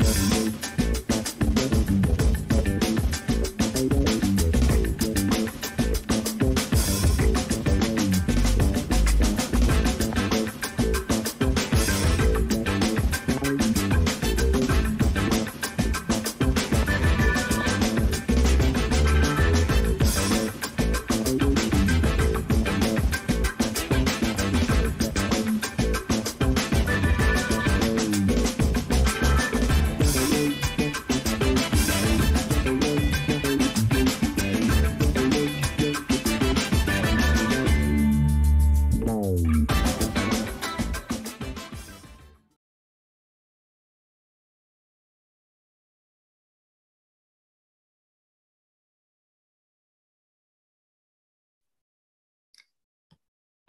Yeah.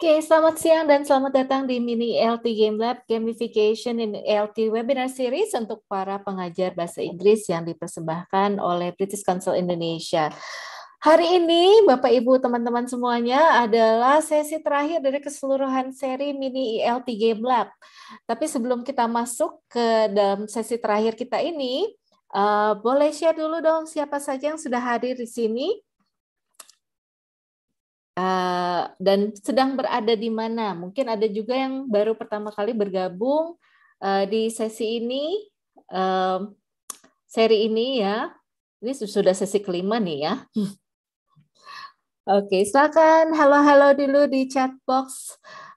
Oke, selamat siang dan selamat datang di Mini LT Game Lab Gamification in LT Webinar Series untuk para pengajar bahasa Inggris yang dipersembahkan oleh British Council Indonesia. Hari ini Bapak Ibu teman-teman semuanya adalah sesi terakhir dari keseluruhan seri mini LT Game Lab. Tapi sebelum kita masuk ke dalam sesi terakhir kita ini, uh, boleh share dulu dong siapa saja yang sudah hadir di sini uh, dan sedang berada di mana. Mungkin ada juga yang baru pertama kali bergabung uh, di sesi ini, uh, seri ini ya. Ini sudah sesi kelima nih ya. Oke, silakan halo-halo dulu di chat box.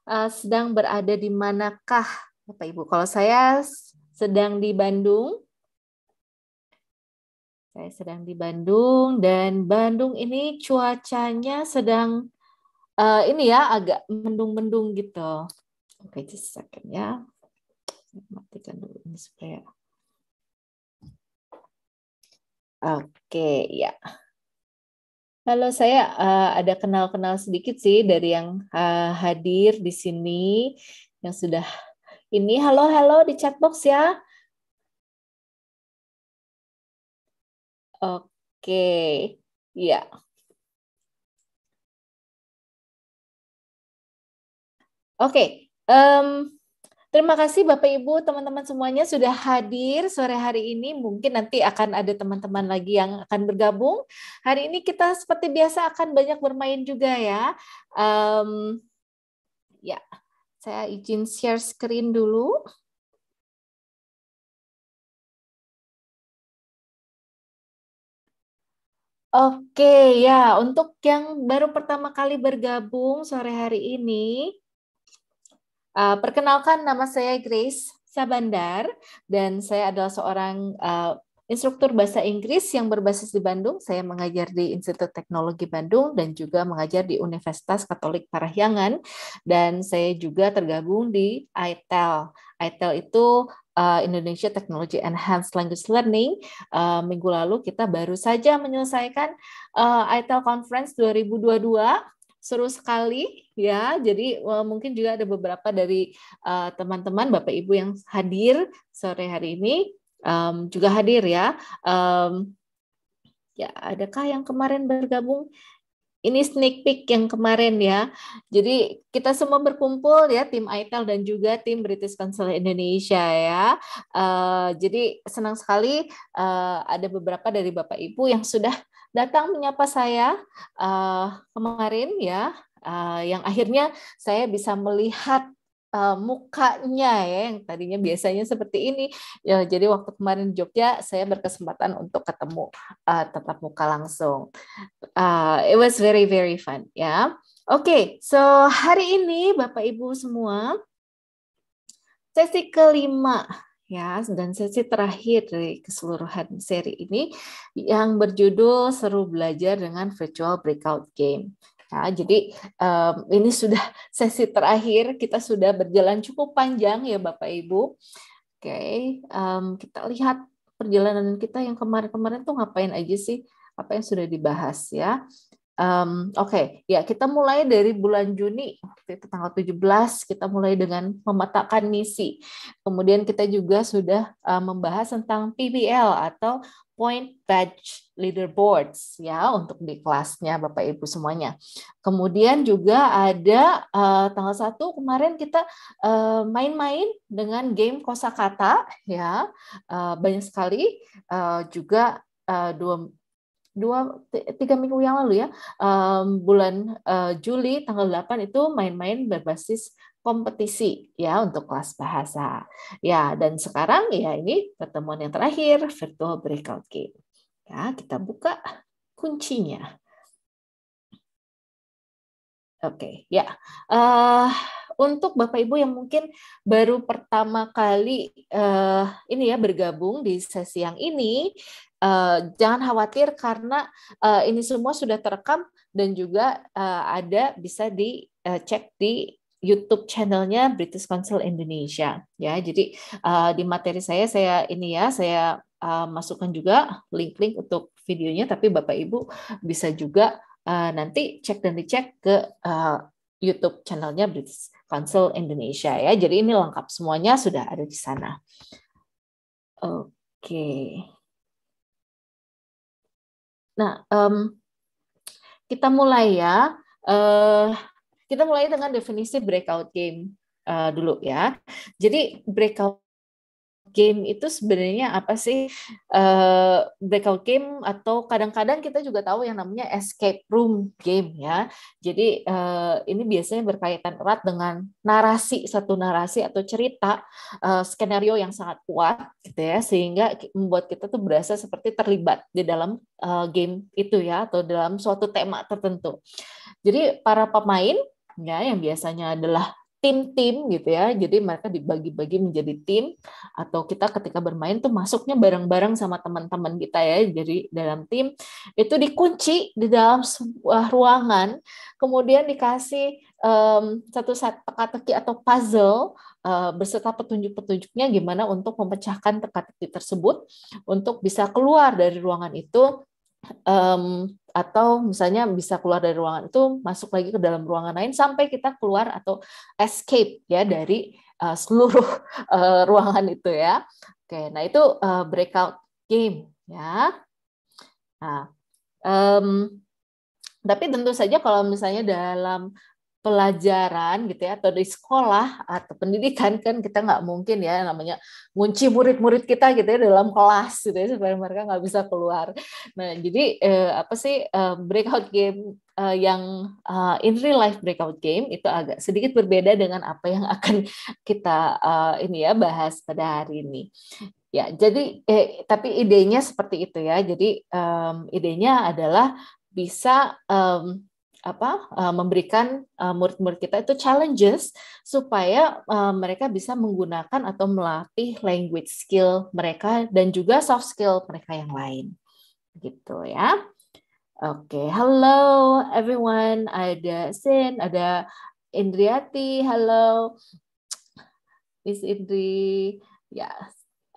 Uh, sedang berada di manakah, Bapak Ibu? Kalau saya sedang di Bandung, saya sedang di Bandung dan Bandung ini cuacanya sedang uh, ini ya agak mendung-mendung gitu. Oke, okay, just a second ya. matikan dulu ini supaya. Oke, okay, ya. Halo, saya uh, ada kenal-kenal sedikit sih dari yang uh, hadir di sini yang sudah ini. Halo, halo di chatbox ya. Oke, ya. Oke, um, terima kasih Bapak Ibu, teman-teman semuanya sudah hadir sore hari ini. Mungkin nanti akan ada teman-teman lagi yang akan bergabung. Hari ini kita seperti biasa akan banyak bermain juga ya. Um, ya, saya izin share screen dulu. Oke. Oke, ya, untuk yang baru pertama kali bergabung sore hari ini, eh, perkenalkan nama saya Grace Sabandar dan saya adalah seorang eh, Instruktur bahasa Inggris yang berbasis di Bandung, saya mengajar di Institut Teknologi Bandung dan juga mengajar di Universitas Katolik Parahyangan dan saya juga tergabung di ITEL. ITEL itu eh, Indonesia Technology Enhanced Language Learning. Eh, minggu lalu kita baru saja menyelesaikan eh, ITEL Conference 2022 seru sekali ya. Jadi well, mungkin juga ada beberapa dari teman-teman uh, teman -teman, Bapak Ibu yang hadir sore hari ini um, juga hadir ya. Um, ya, adakah yang kemarin bergabung? Ini sneak peek yang kemarin ya. Jadi kita semua berkumpul ya, tim ITEL dan juga tim British Council Indonesia ya. Uh, jadi senang sekali uh, ada beberapa dari Bapak Ibu yang sudah datang menyapa saya uh, kemarin ya. Uh, yang akhirnya saya bisa melihat uh, mukanya ya yang tadinya biasanya seperti ini. Ya, jadi waktu kemarin di Jogja saya berkesempatan untuk ketemu uh, tatap muka langsung. Uh, it was very very fun ya. Yeah. Oke, okay, so hari ini Bapak Ibu semua sesi kelima ya dan sesi terakhir dari keseluruhan seri ini yang berjudul seru belajar dengan virtual breakout game. Nah, jadi um, ini sudah sesi terakhir kita sudah berjalan cukup panjang ya Bapak Ibu. Oke, okay. um, kita lihat perjalanan kita yang kemarin-kemarin tuh ngapain aja sih? Apa yang sudah dibahas ya? Um, Oke, okay. ya kita mulai dari bulan Juni, waktu itu tanggal 17, kita mulai dengan memetakan misi. Kemudian kita juga sudah uh, membahas tentang PBL atau Point Badge leaderboards ya untuk di kelasnya Bapak Ibu semuanya. Kemudian juga ada uh, tanggal satu kemarin kita eh, main-main uh, dengan game kosakata ya. Uh, banyak sekali uh, juga uh, dua dua tiga minggu yang lalu ya um, bulan uh, Juli tanggal 8 itu main-main berbasis kompetisi ya untuk kelas bahasa ya dan sekarang ya ini pertemuan yang terakhir virtual breakout game. Ya, kita buka kuncinya. Oke, okay, ya. Uh, untuk Bapak Ibu yang mungkin baru pertama kali uh, ini ya bergabung di sesi yang ini, uh, jangan khawatir karena uh, ini semua sudah terekam dan juga uh, ada bisa dicek uh, di YouTube channelnya British Council Indonesia ya. Jadi uh, di materi saya saya ini ya saya uh, masukkan juga link-link untuk videonya, tapi Bapak Ibu bisa juga uh, nanti cek dan dicek ke uh, YouTube channelnya British Council Indonesia ya. Jadi ini lengkap semuanya sudah ada di sana. Oke. Okay. Nah, um, kita mulai ya. Uh, kita mulai dengan definisi breakout game uh, dulu ya. Jadi breakout game itu sebenarnya apa sih uh, breakout game atau kadang-kadang kita juga tahu yang namanya escape room game ya. Jadi uh, ini biasanya berkaitan erat dengan narasi satu narasi atau cerita uh, skenario yang sangat kuat gitu ya sehingga membuat kita tuh berasa seperti terlibat di dalam uh, game itu ya atau dalam suatu tema tertentu. Jadi para pemain ya yang biasanya adalah tim-tim gitu ya. Jadi mereka dibagi-bagi menjadi tim atau kita ketika bermain tuh masuknya bareng-bareng sama teman-teman kita ya. Jadi dalam tim itu dikunci di dalam sebuah ruangan, kemudian dikasih um, satu set teka-teki atau puzzle uh, eh, beserta petunjuk-petunjuknya gimana untuk memecahkan teka-teki tersebut untuk bisa keluar dari ruangan itu um, atau misalnya bisa keluar dari ruangan itu masuk lagi ke dalam ruangan lain sampai kita keluar atau escape ya dari uh, seluruh uh, ruangan itu ya oke nah itu uh, breakout game ya nah um, tapi tentu saja kalau misalnya dalam pelajaran gitu ya atau di sekolah atau pendidikan kan kita nggak mungkin ya namanya ngunci murid-murid kita gitu ya dalam kelas gitu ya supaya mereka nggak bisa keluar. Nah jadi eh, apa sih eh, breakout game eh, yang eh, in real life breakout game itu agak sedikit berbeda dengan apa yang akan kita eh, ini ya bahas pada hari ini. Ya jadi eh, tapi idenya seperti itu ya. Jadi eh, idenya adalah bisa um, apa uh, memberikan murid eh, murid-murid kita itu challenges supaya uh, mereka bisa menggunakan atau melatih language skill mereka dan juga soft skill mereka yang lain gitu ya oke okay. hello everyone ada sen ada Indriati hello Miss Indri ya yeah.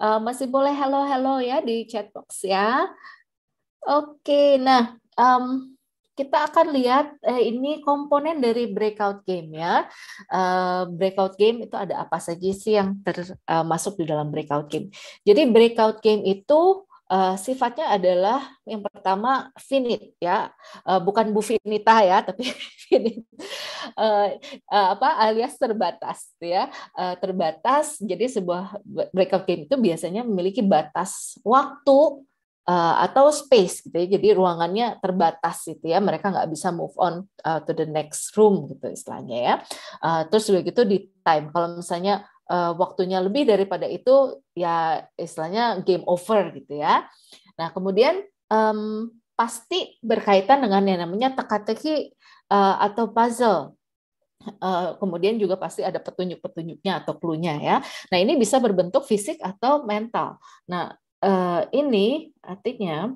uh, masih boleh hello hello ya di chat box ya oke okay, nah um, kita akan lihat eh, ini komponen dari breakout game ya. Uh, breakout game itu ada apa saja sih yang termasuk eh, uh, di dalam breakout game. Jadi breakout game itu uh, sifatnya adalah yang pertama finite ya uh, bukan Bu Finita ya tapi finite uh, uh, apa alias terbatas ya uh, terbatas jadi sebuah breakout game itu biasanya memiliki batas waktu Eh, atau space gitu ya. Jadi ruangannya terbatas gitu ya. Mereka nggak bisa move on uh, to the next room gitu istilahnya ya. Uh, terus begitu di time. Kalau misalnya uh, waktunya lebih daripada itu ya istilahnya game over gitu ya. Nah kemudian um, pasti berkaitan dengan yang namanya teka-teki uh, atau puzzle Uh, kemudian juga pasti ada petunjuk-petunjuknya atau klunya ya. Nah ini bisa berbentuk fisik atau mental. Nah uh, ini artinya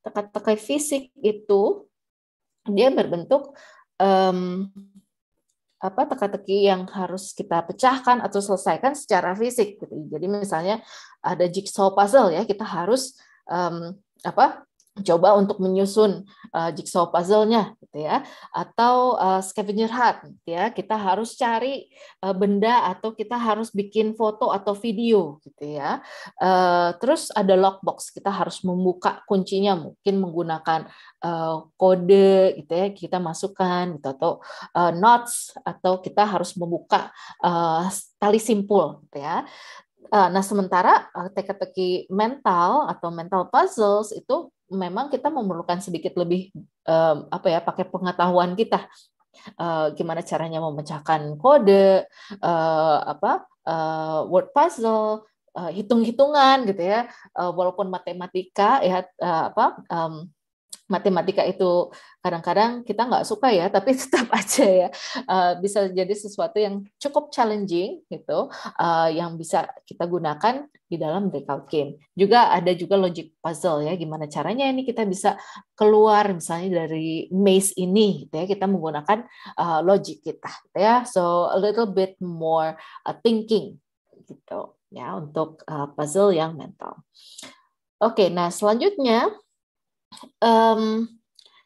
teka-teki fisik itu dia berbentuk um, apa teka-teki yang harus kita pecahkan atau selesaikan secara fisik gitu. Jadi misalnya ada jigsaw puzzle ya kita harus um, apa coba untuk menyusun uh, jigsaw puzzle-nya gitu ya atau uh, scavenger hunt gitu ya kita harus cari uh, benda atau kita harus bikin foto atau video gitu ya uh, terus ada lockbox kita harus membuka kuncinya mungkin menggunakan uh, kode gitu ya kita masukkan gitu atau uh, notes atau kita harus membuka uh, tali simpul gitu ya Nah, sementara teka-teki mental atau mental puzzles itu memang kita memerlukan sedikit lebih um, apa ya pakai pengetahuan kita uh, gimana caranya memecahkan kode uh, apa uh, word puzzle uh, hitung-hitungan gitu ya uh, walaupun matematika ya uh, apa um, matematika itu kadang-kadang kita nggak suka ya, tapi tetap aja ya uh, bisa jadi sesuatu yang cukup challenging gitu, uh, yang bisa kita gunakan di dalam breakout game. Juga ada juga logic puzzle ya, gimana caranya ini kita bisa keluar misalnya dari maze ini, gitu ya kita menggunakan uh, logic kita, gitu ya. So a little bit more uh, thinking gitu ya untuk uh, puzzle yang mental. Oke, okay, nah selanjutnya um,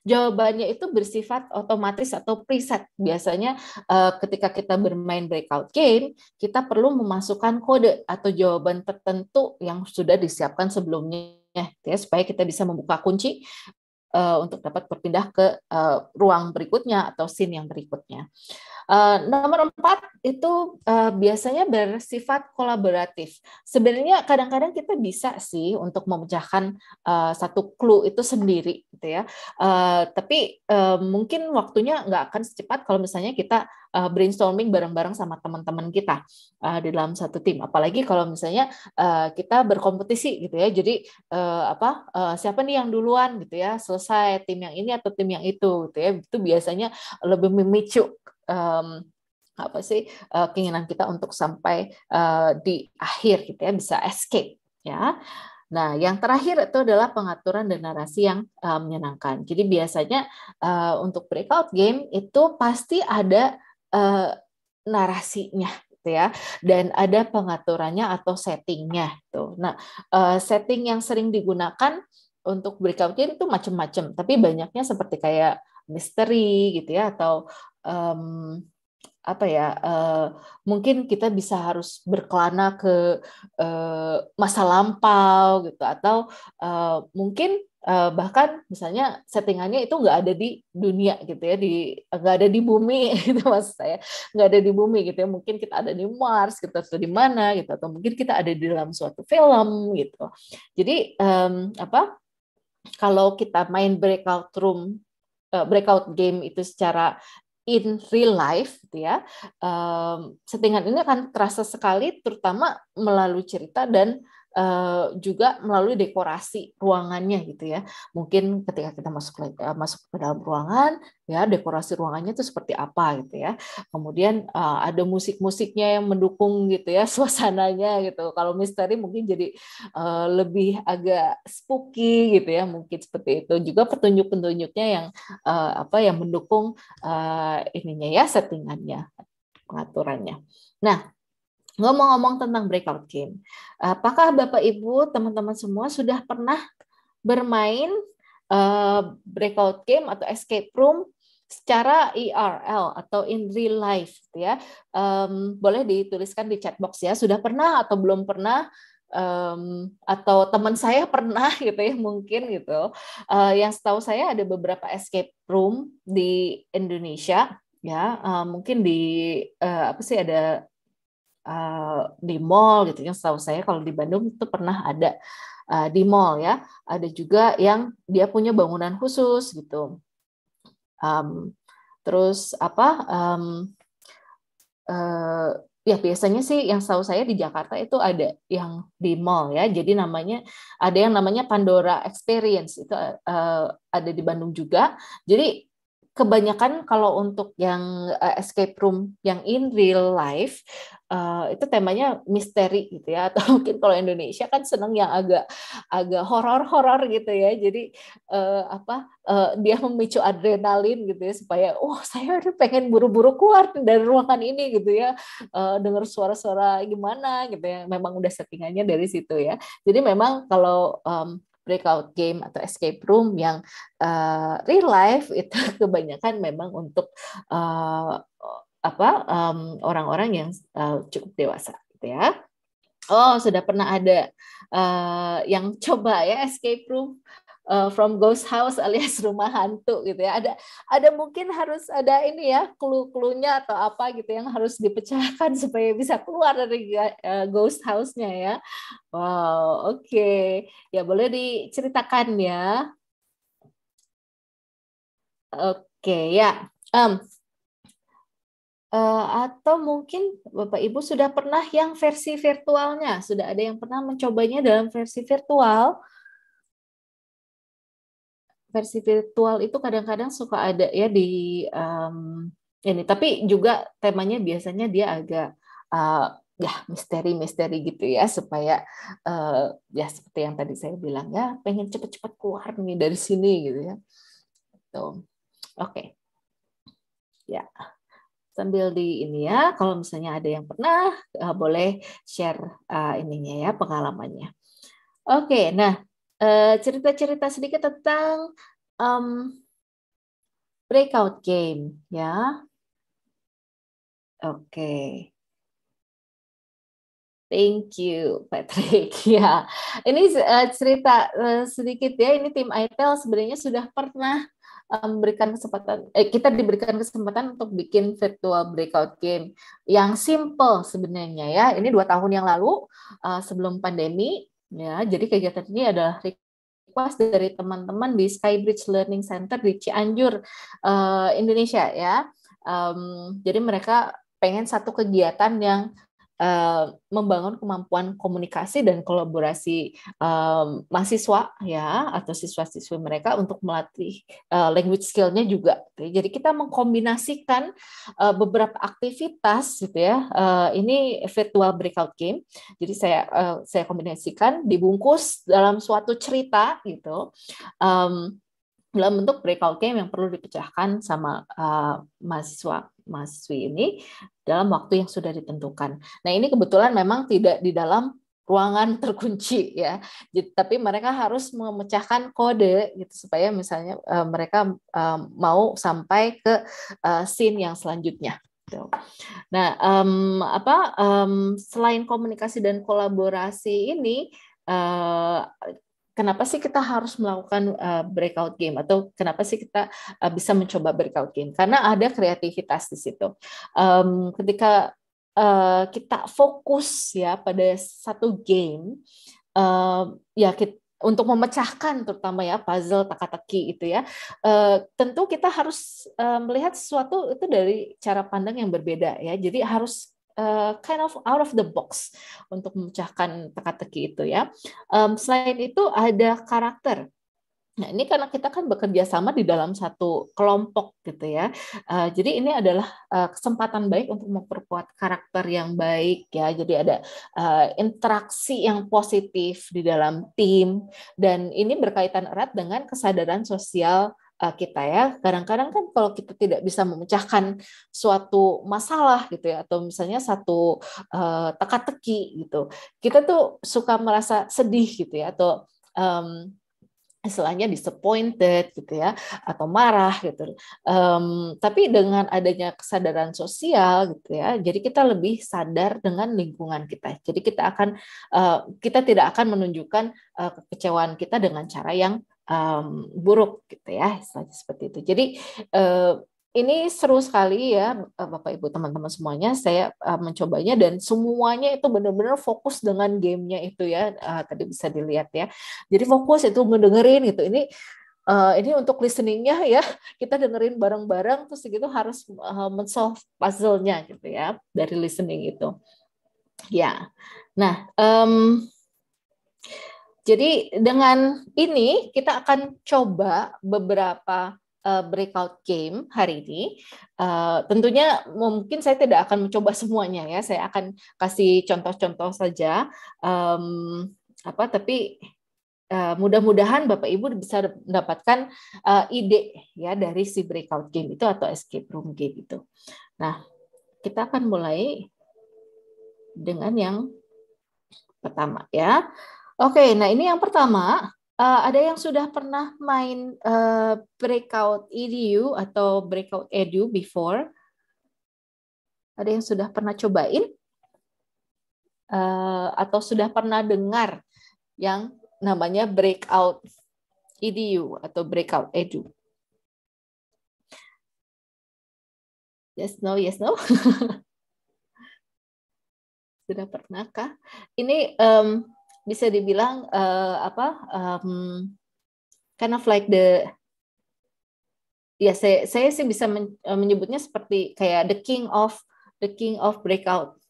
jawabannya itu bersifat otomatis atau preset. Biasanya uh, ketika kita bermain breakout game, kita perlu memasukkan kode atau jawaban tertentu yang sudah disiapkan sebelumnya ya supaya kita bisa membuka kunci uh, untuk dapat berpindah ke uh, ruang berikutnya atau scene yang berikutnya. Uh, nomor empat itu uh, biasanya bersifat kolaboratif. Sebenarnya kadang-kadang kita bisa sih untuk memecahkan uh, satu clue itu sendiri, gitu ya. Uh, tapi uh, mungkin waktunya nggak akan secepat kalau misalnya kita uh, brainstorming bareng-bareng sama teman-teman kita uh, di dalam satu tim. Apalagi kalau misalnya uh, kita berkompetisi, gitu ya. Jadi uh, apa uh, siapa nih yang duluan, gitu ya, selesai tim yang ini atau tim yang itu gitu ya itu biasanya lebih memicu um, apa sih uh, keinginan kita untuk sampai uh, di akhir gitu ya bisa escape ya Nah, yang terakhir itu adalah pengaturan dan narasi yang uh, menyenangkan. Jadi biasanya uh, untuk breakout game itu pasti ada uh, narasinya gitu ya dan ada pengaturannya atau settingnya tuh. Gitu. Nah, uh, setting yang sering digunakan untuk breakoutnya itu macam-macam tapi banyaknya seperti kayak misteri gitu ya atau um, apa ya uh, mungkin kita bisa harus berkelana ke uh, masa lampau gitu atau uh, mungkin uh, bahkan misalnya settingannya itu nggak ada di dunia gitu ya di nggak ada di bumi gitu maksud saya nggak ada di bumi gitu ya mungkin kita ada di Mars gitu atau di mana gitu atau mungkin kita ada di dalam suatu film gitu jadi um, apa kalau kita main breakout room uh, breakout game itu secara in real life gitu ya um, settingan ini akan terasa sekali terutama melalui cerita dan Eh, juga melalui dekorasi ruangannya gitu ya. Mungkin ketika kita masuk uh, masuk ke dalam ruangan ya dekorasi ruangannya itu seperti apa gitu ya. Kemudian eh, ada musik-musiknya yang mendukung gitu ya suasananya gitu. Kalau misteri mungkin jadi lebih agak spooky gitu ya mungkin seperti itu. Juga petunjuk-petunjuknya yang apa yang mendukung ininya ya settingannya pengaturannya. Nah, Ngomong-ngomong tentang breakout game, apakah Bapak Ibu, teman-teman semua sudah pernah bermain uh, breakout game atau escape room secara IRL e atau in real life gitu ya? Um, boleh dituliskan di chat box ya, sudah pernah atau belum pernah um, atau teman saya pernah gitu ya mungkin gitu. Uh, yang setahu saya ada beberapa escape room di Indonesia ya, uh, mungkin di uh, apa sih ada Eh, di mall gitu ya setahu saya kalau di Bandung itu pernah ada uh, di mall ya ada juga yang dia punya bangunan khusus gitu um, terus apa um, uh, ya biasanya sih yang tahu saya di Jakarta itu ada yang di mall ya. Jadi namanya ada yang namanya Pandora Experience itu uh, ada di Bandung juga. Jadi kebanyakan kalau untuk yang uh, escape room yang in real life uh, itu temanya misteri gitu ya atau mungkin kalau Indonesia kan seneng yang agak agak horor-horor gitu ya jadi uh, apa uh, dia memicu adrenalin gitu ya supaya oh saya pengen buru-buru keluar dari ruangan ini gitu ya uh, dengar suara-suara gimana gitu ya memang udah settingannya dari situ ya jadi memang kalau um, breakout game atau escape room yang uh, real life itu kebanyakan memang untuk uh, apa orang orang-orang yang uh, cukup dewasa gitu ya. Oh, sudah pernah ada uh, yang coba ya escape room uh, from ghost house alias rumah hantu gitu ya. Ada ada mungkin harus ada ini ya clue-cluenya atau apa gitu yang harus dipecahkan supaya bisa keluar dari uh, ghost house-nya ya. Wow, oke. Okay. Ya boleh diceritakan ya. Oke, okay, ya. Um, Uh, atau mungkin Bapak Ibu sudah pernah yang versi virtualnya, sudah ada yang pernah mencobanya dalam versi virtual versi virtual itu kadang-kadang suka ada ya di um, ini tapi juga temanya biasanya dia agak uh, ya misteri-misteri gitu ya supaya uh, ya seperti yang tadi saya bilang ya pengen cepet-cepet keluar nih dari sini gitu ya tuh gitu. oke okay. ya sambil di ini ya kalau misalnya ada yang pernah uh, boleh share uh, ininya ya pengalamannya oke okay, nah Eh, cerita-cerita sedikit tentang um, breakout game ya. Oke. Okay. Thank you Patrick. Ya, ini eh, cerita eh, sedikit ya. Ini tim ITEL sebenarnya sudah pernah memberikan kesempatan eh, kita diberikan kesempatan untuk bikin virtual breakout game yang simple sebenarnya ya. Ini dua tahun yang lalu sebelum pandemi Ya, jadi kegiatan ini adalah request dari teman-teman di Skybridge Learning Center di Cianjur, eh, Indonesia ya. jadi mereka pengen satu kegiatan yang Eh, membangun kemampuan komunikasi dan kolaborasi um, mahasiswa ya atau siswa-siswi mereka untuk melatih uh, language skillnya juga. Jadi kita mengkombinasikan uh, beberapa aktivitas gitu ya. Uh, ini virtual breakout game. Jadi saya uh, saya kombinasikan dibungkus dalam suatu cerita gitu. Um, dalam bentuk breakout game yang perlu dipecahkan sama uh, mahasiswa mahasiswi ini dalam waktu yang sudah ditentukan. Nah, ini kebetulan memang tidak di dalam ruangan terkunci ya. Tapi mereka harus memecahkan kode gitu supaya misalnya uh, mereka uh, mau sampai ke uh, scene yang selanjutnya. Gitu. Nah, um, apa um, selain komunikasi dan kolaborasi ini uh, kenapa sih kita harus melakukan uh, breakout game atau kenapa sih kita uh, bisa mencoba breakout game? Karena ada kreativitas di situ. Um, ketika uh, kita fokus ya pada satu game, uh, ya kita untuk memecahkan terutama ya puzzle teka-teki itu ya tentu kita harus melihat sesuatu itu dari cara pandang yang berbeda ya jadi harus uh, kind of out of the box untuk memecahkan teka-teki itu ya. Um, selain itu ada karakter. Nah, ini karena kita kan bekerja sama di dalam satu kelompok gitu ya. Uh, jadi ini adalah uh, kesempatan baik untuk memperkuat karakter yang baik ya. Jadi ada uh, interaksi yang positif di dalam tim dan ini berkaitan erat dengan kesadaran sosial Eh, kita ya. Kadang-kadang kan kalau kita tidak bisa memecahkan suatu masalah gitu ya atau misalnya satu uh, teka-teki gitu. Kita tuh suka merasa sedih gitu ya atau um, istilahnya disappointed gitu ya atau marah gitu. Um, tapi dengan adanya kesadaran sosial gitu ya, jadi kita lebih sadar dengan lingkungan kita. Jadi kita akan uh, kita tidak akan menunjukkan uh, kekecewaan kita dengan cara yang um, buruk gitu ya istilahnya seperti itu. Jadi uh, ini seru sekali ya eh, Bapak Ibu teman-teman semuanya saya eh, mencobanya dan semuanya itu benar-benar fokus dengan gamenya itu ya tadi bisa dilihat ya jadi fokus itu mendengerin gitu ini uh, ini untuk listeningnya ya kita dengerin bareng-bareng terus gitu harus uh, mensolve puzzle-nya gitu ya dari listening itu ya nah um, jadi dengan ini kita akan coba beberapa uh, breakout game hari ini. Uh, tentunya mungkin saya tidak akan mencoba semuanya ya. Saya akan kasih contoh-contoh saja. Um, apa tapi uh, mudah-mudahan Bapak Ibu bisa mendapatkan uh, ide ya dari si breakout game itu atau escape room game itu. Nah, kita akan mulai dengan yang pertama ya. Oke, okay, nah ini yang pertama, uh, ada yang sudah pernah main uh, breakout edu atau breakout edu before? Ada yang sudah pernah cobain? Uh, atau sudah pernah dengar yang namanya breakout edu atau breakout edu? Yes, no, yes, no. sudah pernahkah? Ini um, bisa dibilang uh, apa um, kind of like the ya saya saya sih bisa eh, menyebutnya seperti kayak the king of the king of breakout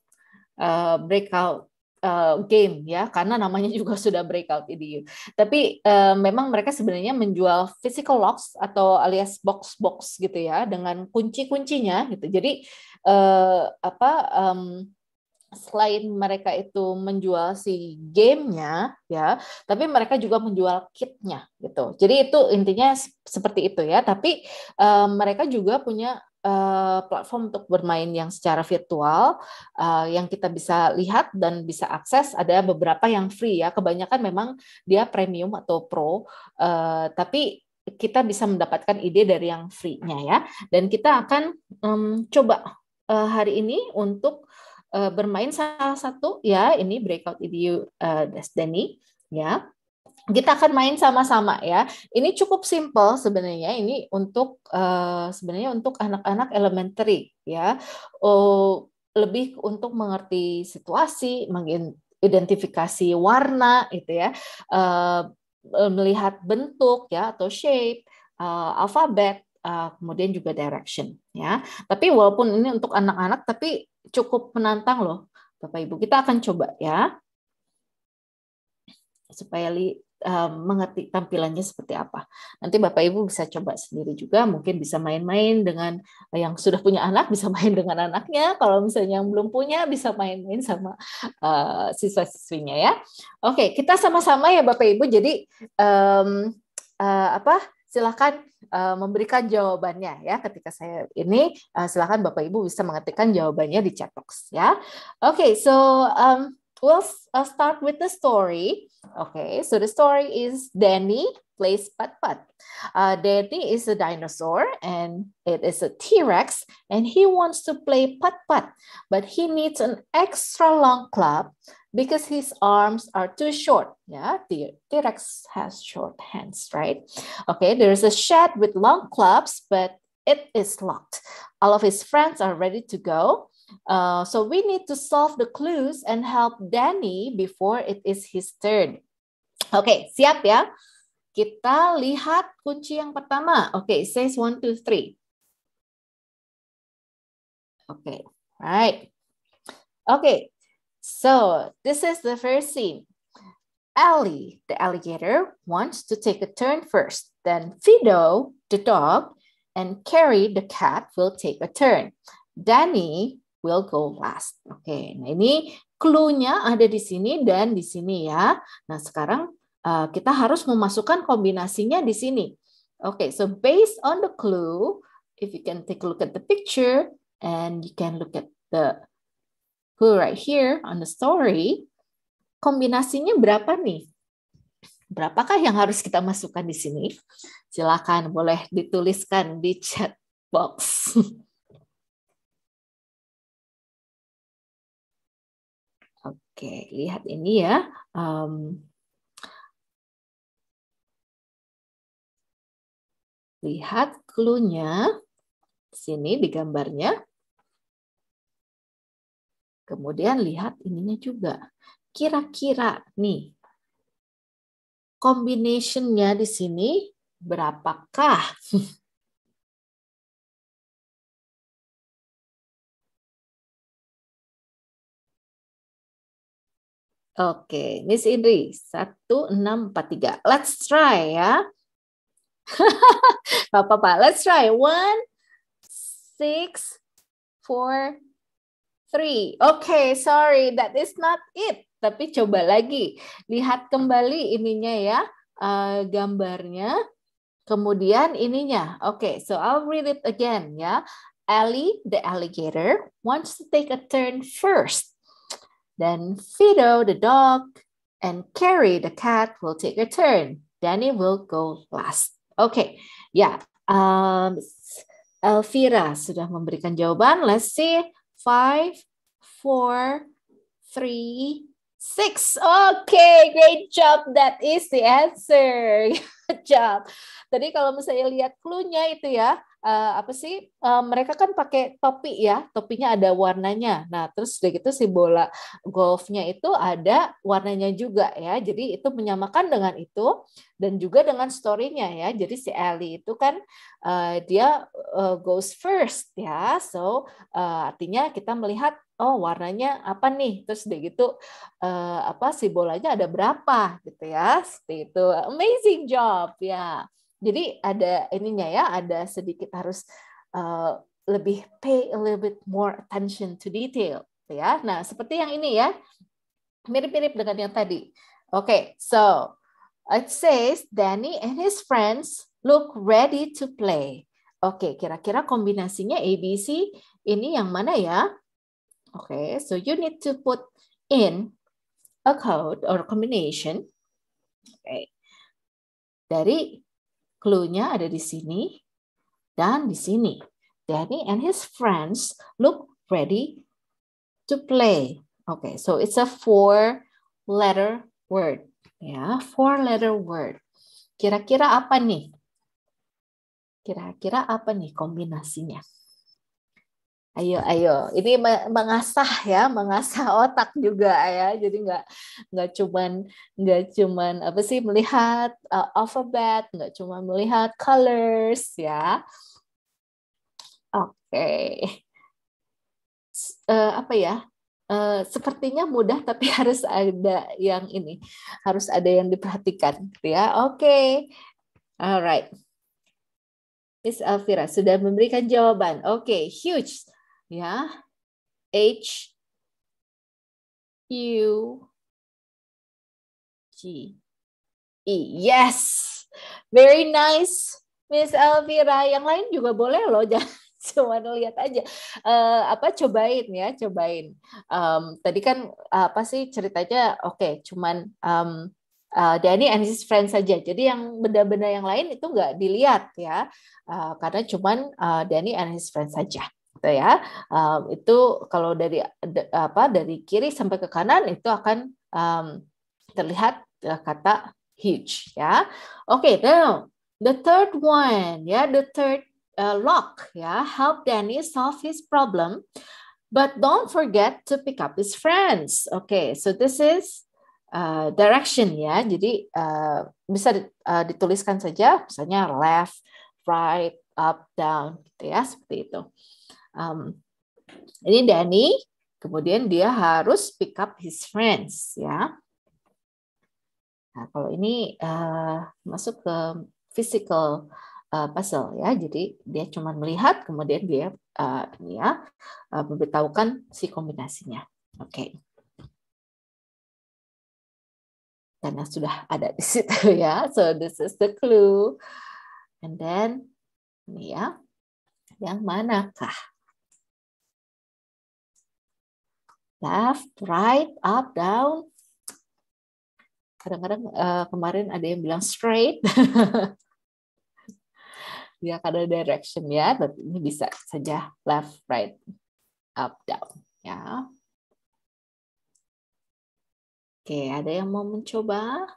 uh, breakout uh, game ya karena namanya juga sudah breakout EDU. Tapi uh, memang mereka sebenarnya menjual physical locks atau alias box box gitu ya dengan kunci-kuncinya gitu. Jadi uh, apa um, selain mereka itu menjual si gamenya ya tapi mereka juga menjual kitnya gitu jadi itu intinya seperti itu ya tapi uh, mereka juga punya uh, platform untuk bermain yang secara virtual uh, yang kita bisa lihat dan bisa akses ada beberapa yang free ya kebanyakan memang dia premium atau pro uh, tapi kita bisa mendapatkan ide dari yang free-nya ya dan kita akan um, coba uh, hari ini untuk uh, bermain salah satu ya ini breakout video uh, Destiny ya kita akan main sama-sama ya. Ini cukup simple sebenarnya. Ini untuk uh, sebenarnya untuk anak-anak elementary ya. Oh, lebih untuk mengerti situasi, mengidentifikasi warna itu ya. Uh, melihat bentuk ya atau shape, uh, alfabet, uh, kemudian juga direction ya. Tapi walaupun ini untuk anak-anak tapi cukup menantang loh, Bapak Ibu. Kita akan coba ya supaya li, mengerti tampilannya seperti apa. Nanti Bapak Ibu bisa coba sendiri juga, mungkin bisa main-main dengan yang sudah punya anak bisa main dengan anaknya, kalau misalnya yang belum punya bisa main-main sama uh, siswa-siswinya ya. Oke, kita sama-sama ya Bapak Ibu. Jadi um, uh, apa? silahkan uh, eh, memberikan jawabannya ya ketika saya ini uh, eh, silahkan Bapak Ibu bisa mengetikkan jawabannya di chat box ya. Oke, okay, so um, we'll uh, start with the story. Okay, so the story is Danny plays Pat Pat. Uh, Danny is a dinosaur and it is a T Rex, and he wants to play Pat Pat, but he needs an extra long club because his arms are too short. Yeah, the T-Rex has short hands, right? Okay, there is a shed with long clubs, but it is locked. All of his friends are ready to go. Uh, so we need to solve the clues and help Danny before it is his turn. okay, siap ya? Kita lihat kunci yang pertama. Okay, okay, says one, two, three. okay, right. okay, So this is the first scene. Ellie, the alligator, wants to take a turn first. Then Fido, the dog, and Carrie, the cat, will take a turn. Danny will go last. Oke, okay. nah ini clue-nya ada di sini dan di sini ya. Nah sekarang uh, kita harus memasukkan kombinasinya di sini. Oke, okay, so based on the clue, if you can take a look at the picture and you can look at the who right here on the story, kombinasinya berapa nih? Berapakah yang harus kita masukkan di sini? Silakan boleh dituliskan di chat box. Oke, lihat ini ya. Um, lihat clue-nya sini di gambarnya. Kemudian lihat ininya juga. Kira-kira nih nya di sini berapakah? Oke, Miss Indri, 1643. Let's try ya. bapak apa let's try. One, six, four, three. Okay, sorry, that is not it. Tapi coba lagi, lihat kembali ininya ya, uh, gambarnya. Kemudian ininya. Okay, so I'll read it again ya. Ellie, the alligator, wants to take a turn first. Then Fido, the dog, and Carrie, the cat, will take a turn. Danny will go last. Okay, ya. Yeah. Um, Elvira sudah memberikan jawaban. Let's see five, four, three, six. Okay, great job. That is the answer. Good job. Tadi kalau misalnya lihat clue-nya itu ya, uh, apa sih uh, mereka kan pakai topi ya topinya ada warnanya nah terus udah gitu si bola golfnya itu ada warnanya juga ya jadi itu menyamakan dengan itu dan juga dengan storynya ya jadi si Ellie itu kan uh, dia uh, goes first ya so uh, artinya kita melihat oh warnanya apa nih terus udah gitu uh, apa si bolanya ada berapa gitu ya seperti itu amazing job ya yeah. Jadi ada ininya ya, ada sedikit harus uh, lebih pay a little bit more attention to detail gitu ya. Nah, seperti yang ini ya. Mirip-mirip dengan yang tadi. Oke, okay, so it says Danny and his friends look ready to play. Oke, okay, kira-kira kombinasinya ABC ini yang mana ya? Oke, okay, so you need to put in a code or combination. Oke. Okay. Dari Cluenya ada di sini dan di sini. Danny and his friends look ready to play. Okay, so it's a four letter word. Ya, yeah, four letter word. Kira-kira apa nih? Kira-kira apa nih kombinasinya? Ayo, ayo. Ini mengasah ya, mengasah otak juga ya. Jadi nggak nggak cuman nggak cuman apa sih melihat uh, alfabet, nggak cuma melihat colors ya. Oke. Okay. Uh, eh, apa ya? Uh, sepertinya mudah tapi harus ada yang ini, harus ada yang diperhatikan gitu ya. Oke. Okay. Alright. Miss Alvira sudah memberikan jawaban. Oke, okay, huge ya H U G E. Yes. Very nice. Miss Elvira, yang lain juga boleh loh, jangan cuma lihat aja. Uh, apa cobain ya, cobain. Um, tadi kan uh, apa sih ceritanya? Oke, okay, cuman um, uh, Dani and his friends saja. Jadi yang benda-benda yang lain itu nggak dilihat ya, uh, karena cuman uh, Dani and his friends saja gitu ya. Um, itu kalau dari apa dari kiri sampai ke kanan itu akan um, terlihat e, kata huge ya. Oke, okay, now the third one ya, the third uh, lock ya, help Danny solve his problem. But don't forget to pick up his friends. Okay, so this is uh, direction ya. Jadi uh, bisa uh, dituliskan saja, misalnya left, right, up, down, gitu ya, seperti itu. Um, ini Dani, kemudian dia harus pick up his friends, ya. Nah, kalau ini uh, masuk ke physical uh, puzzle ya, jadi dia cuma melihat, kemudian dia uh, ini ya uh, memberitahukan si kombinasinya. Oke. Okay. Karena sudah ada di situ ya, so this is the clue. And then ini ya, yang manakah? left, right, up, down. Kadang-kadang uh, kemarin ada yang bilang straight. ya ada direction ya, tapi ini bisa saja left, right, up, down ya. Oke, ada yang mau mencoba?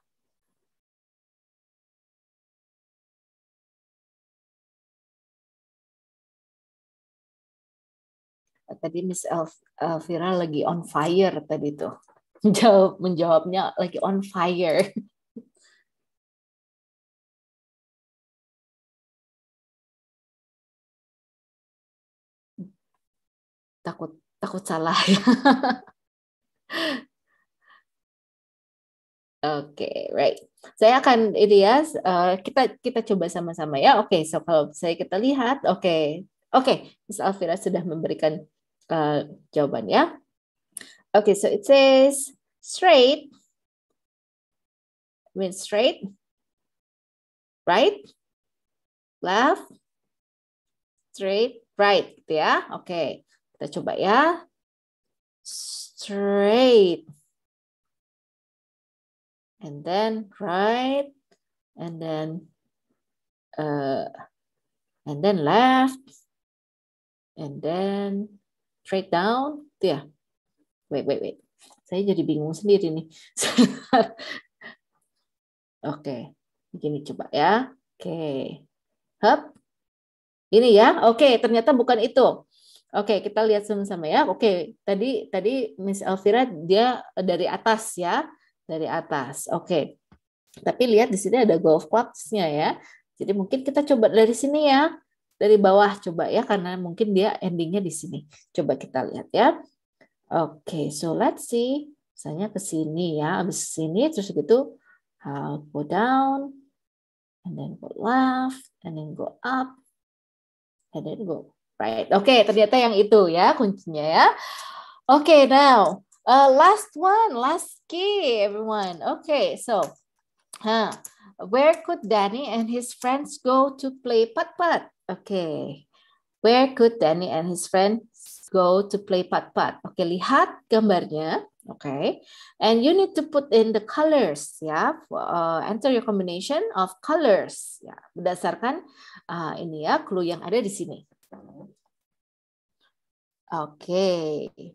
Tadi Miss Elf uh, Vira lagi on fire tadi tuh. menjawab menjawabnya lagi on fire. takut takut salah ya. Oke, okay, right. Saya akan ini uh, kita kita coba sama-sama ya. Oke, okay, so kalau saya kita lihat, oke. Okay. Oke, okay, Miss Alvira sudah memberikan uh, jawaban ya. Okay, so it says straight means straight, right, left, straight, right, gitu ya. Oke, okay. kita coba ya. Straight, and then right, and then uh, and then left, and then straight down tuh gitu ya wait wait wait saya jadi bingung sendiri nih oke okay. gini coba ya oke okay. hop. ini ya oke okay, ternyata bukan itu Oke, okay, kita lihat sama-sama ya. Oke, okay, tadi tadi Miss Elvira dia dari atas ya, dari atas. Oke. Okay. Tapi lihat di sini ada golf clubs-nya ya. Jadi mungkin kita coba dari sini ya dari bawah coba ya karena mungkin dia endingnya di sini. Coba kita lihat ya. Oke, okay, so let's see. Misalnya ke sini ya, abis sini terus gitu I'll go down and then go left and then go up and then go right. Oke, okay, ternyata yang itu ya kuncinya ya. Oke, okay, now uh, last one, last key everyone. Okay, so huh, where could Danny and his friends go to play putt-putt? Okay. Where could Danny and his friends go to play pat-pat? Oke, okay, lihat gambarnya. Oke. Okay. And you need to put in the colors ya. Uh, enter your combination of colors ya. Berdasarkan uh, ini ya clue yang ada di sini. Oke. Okay.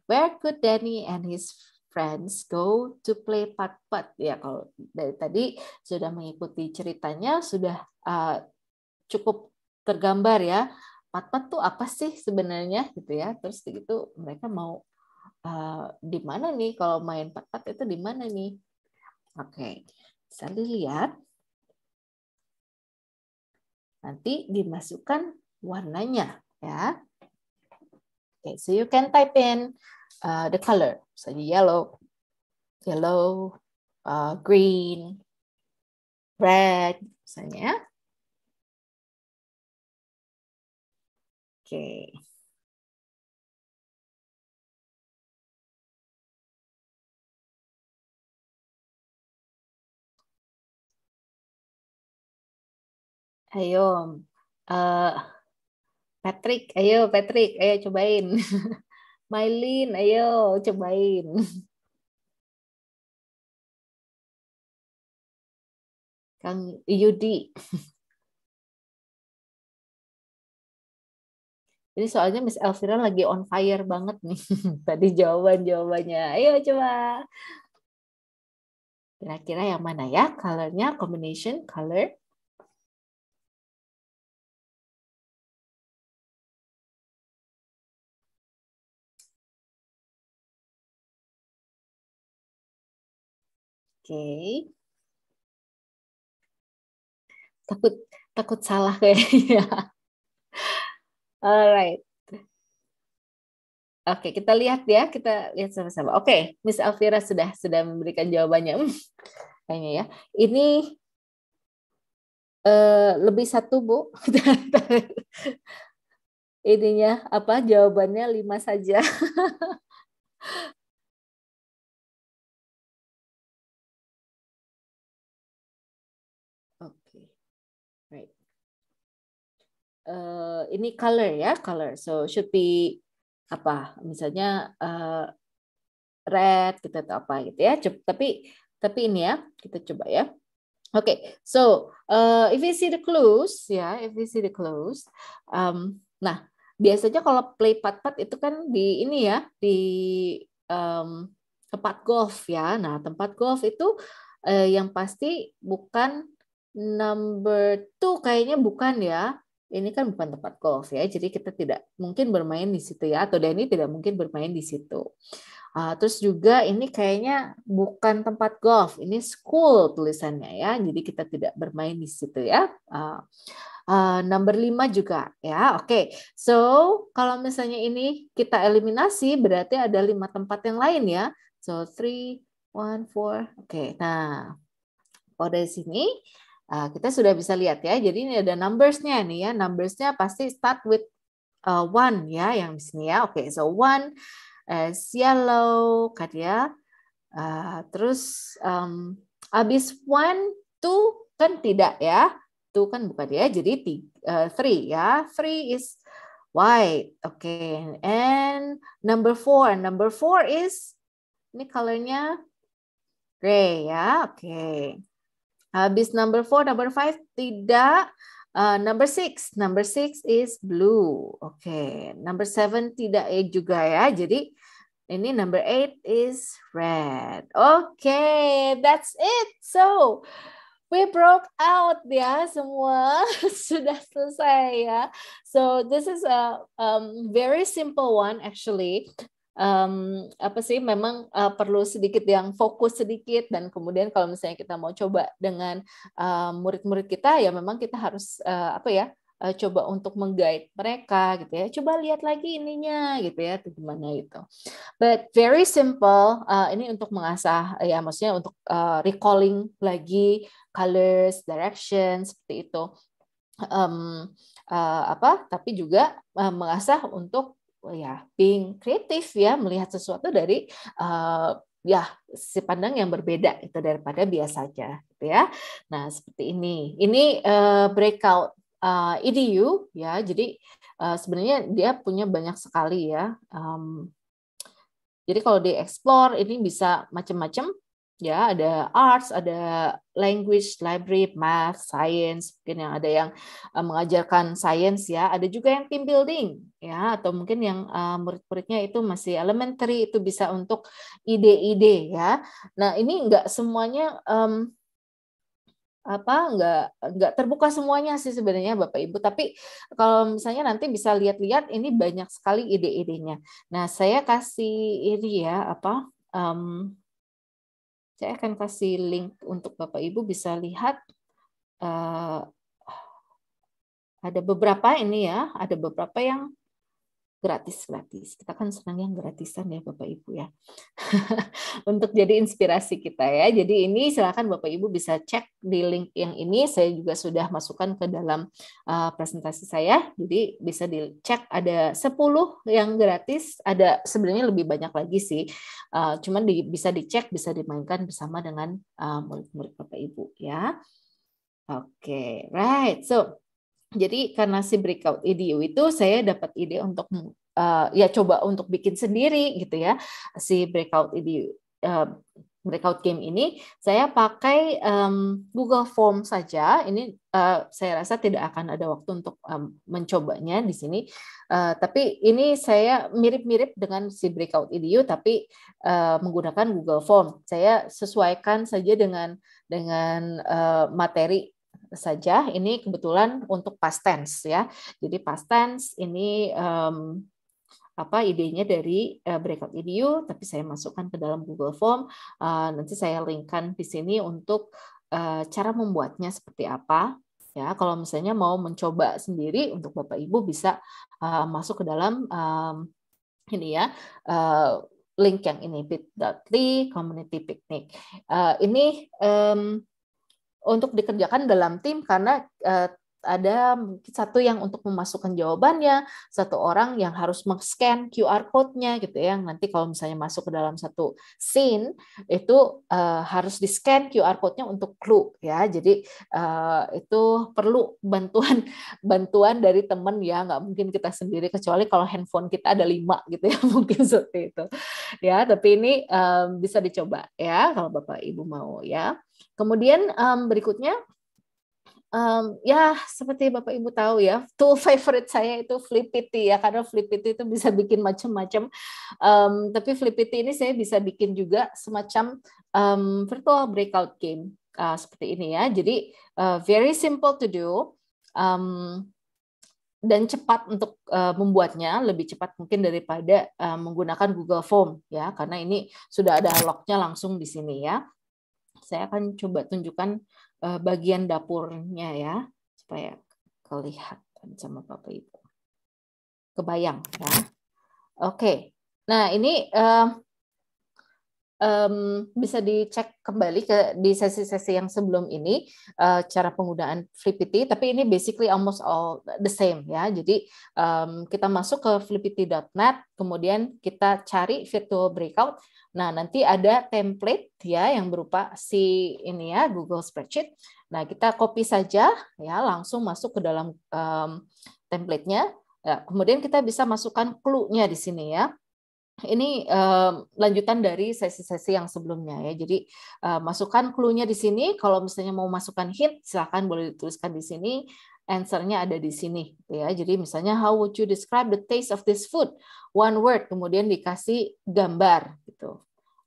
Where could Danny and his friends go to play pat-pat ya kalau dari tadi sudah mengikuti ceritanya sudah uh, cukup tergambar ya pat-pat tuh apa sih sebenarnya gitu ya terus gitu mereka mau uh, di mana nih kalau main pat-pat itu di mana nih oke bisa dilihat nanti dimasukkan warnanya ya oke so you can type in uh, the color so yellow yellow uh, green red misalnya okay. Ayo, uh, Patrick, ayo Patrick, ayo cobain. Mailin, ayo cobain. Kang Yudi. Jadi soalnya Miss Elvira lagi on fire banget nih. Tadi jawaban-jawabannya. Ayo coba. Kira-kira yang mana ya? Colornya combination color. Oke. Okay takut takut salah kayaknya. Alright. Oke, kita lihat ya, kita lihat sama-sama. Oke, Miss Alvira sudah sudah memberikan jawabannya. Kayaknya ya. Ini uh, lebih satu, Bu. Ininya apa? Jawabannya lima saja. uh, ini color ya color so should be apa misalnya uh, red gitu apa gitu ya tapi tapi ini ya kita coba ya oke okay. so uh, if you see the clues ya yeah, if you see the clues um, nah biasanya kalau play pat-pat itu kan di ini ya di um, tempat golf ya nah tempat golf itu uh, yang pasti bukan number two kayaknya bukan ya ini kan bukan tempat golf ya, jadi kita tidak mungkin bermain di situ ya, atau Dani tidak mungkin bermain di situ. Uh, terus juga ini kayaknya bukan tempat golf, ini school tulisannya ya, jadi kita tidak bermain di situ ya. Uh, uh, number 5 juga ya, oke. Okay. So kalau misalnya ini kita eliminasi, berarti ada lima tempat yang lain ya. So three, one, four, oke. Nah, pada sini Uh, kita sudah bisa lihat ya. Jadi ini ada numbersnya nih ya. Numbersnya pasti start with uh, one ya yang di sini ya. Oke, okay, so one is yellow kan ya. Uh, terus um, abis one two kan tidak ya. Two kan bukan ya. Jadi tiga, uh, three ya. Three is white. Oke, okay. and number four. Number four is ini colornya gray ya. Oke. Okay. Habis number four, number five tidak. Uh, number six, number six is blue. Oke, okay. number seven tidak eight juga ya. Jadi ini number eight is red. Oke, okay. that's it. So we broke out ya semua sudah selesai ya. So this is a um, very simple one actually um, apa sih memang uh, perlu sedikit yang fokus sedikit dan kemudian kalau misalnya kita mau coba dengan murid eh, murid-murid kita ya memang kita harus uh, apa ya uh, coba untuk menggait mereka gitu ya coba lihat lagi ininya gitu ya itu gimana itu but very simple uh, ini untuk mengasah ya maksudnya untuk uh, recalling lagi colors direction seperti itu um, uh, apa tapi juga uh, mengasah untuk ya being kreatif ya melihat sesuatu dari uh, ya si pandang yang berbeda itu daripada biasanya gitu ya nah seperti ini ini uh, breakout uh, eh, edu ya jadi uh, sebenarnya dia punya banyak sekali ya um, jadi kalau di explore ini bisa macam-macam ya ada arts ada language library math science mungkin yang ada yang eh, mengajarkan science ya ada juga yang team building ya atau mungkin yang eh, murid-muridnya itu masih elementary itu bisa untuk ide-ide ya nah ini enggak semuanya um, apa nggak nggak terbuka semuanya sih sebenarnya bapak ibu tapi kalau misalnya nanti bisa lihat-lihat ini banyak sekali ide-idenya nah saya kasih ini ya apa um, saya akan kasih link untuk Bapak Ibu bisa lihat eh, ada beberapa ini ya, ada beberapa yang gratis-gratis. Kita kan senang yang gratisan ya Bapak Ibu ya. Untuk jadi inspirasi kita ya. Jadi ini silakan Bapak Ibu bisa cek di link yang ini. Saya juga sudah masukkan ke dalam uh, presentasi saya. Jadi bisa dicek ada 10 yang gratis. Ada sebenarnya lebih banyak lagi sih. Uh, cuman di, bisa dicek, bisa dimainkan bersama dengan uh, murid-murid uh, Bapak Ibu ya. Oke, okay. right. So, jadi karena si breakout IDU e itu saya dapat ide untuk uh, ya coba untuk bikin sendiri gitu ya si breakout ide uh, eh, breakout game ini saya pakai um, Google Form saja ini uh, saya rasa tidak akan ada waktu untuk um, mencobanya di sini uh, tapi ini saya mirip-mirip dengan si breakout IDU e tapi uh, menggunakan Google Form saya sesuaikan saja dengan dengan uh, materi saja. Ini kebetulan untuk past tense ya. Jadi past tense ini um, apa idenya dari uh, breakout video, tapi saya masukkan ke dalam Google Form. Uh, nanti saya linkkan di sini untuk uh, cara membuatnya seperti apa. Ya, kalau misalnya mau mencoba sendiri untuk Bapak Ibu bisa uh, masuk ke dalam um, ini ya uh, link yang ini bit.ly community picnic. Uh, ini um, untuk dikerjakan dalam tim karena uh, ada satu yang untuk memasukkan jawabannya, satu orang yang harus meng-scan QR code-nya gitu ya. Nanti kalau misalnya masuk ke dalam satu scene itu uh, harus di-scan QR code-nya untuk clue ya. Jadi uh, itu perlu bantuan bantuan dari teman ya, nggak mungkin kita sendiri kecuali kalau handphone kita ada lima gitu ya, mungkin seperti itu. ya tapi ini um, bisa dicoba ya kalau bapak ibu mau ya kemudian um, berikutnya um, ya seperti Bapak Ibu tahu ya, tool favorite saya itu Flipity ya, karena Flipity itu bisa bikin macam-macam. Um, tapi Flipity ini saya bisa bikin juga semacam um, virtual breakout game uh, seperti ini ya. Jadi uh, very simple to do. Um, dan cepat untuk uh, membuatnya lebih cepat mungkin daripada uh, menggunakan Google Form ya karena ini sudah ada lognya langsung di sini ya. Saya akan coba tunjukkan uh, bagian dapurnya ya supaya kelihatan sama Bapak Ibu. Kebayang ya. Oke. Nah, ini uh, um, bisa dicek kembali ke di sesi-sesi yang sebelum ini uh, cara penggunaan Flippity tapi ini basically almost all the same ya jadi um, kita masuk ke flippity.net kemudian kita cari virtual breakout nah nanti ada template ya yang berupa si ini ya Google spreadsheet nah kita copy saja ya langsung masuk ke dalam um, template ya, kemudian kita bisa masukkan clue-nya di sini ya ini um, lanjutan dari sesi-sesi yang sebelumnya ya. Jadi uh, masukkan clue-nya di sini. Kalau misalnya mau masukkan hint, silakan boleh dituliskan di sini. Answernya ada di sini, gitu ya. Jadi misalnya how would you describe the taste of this food? One word, kemudian dikasih gambar gitu.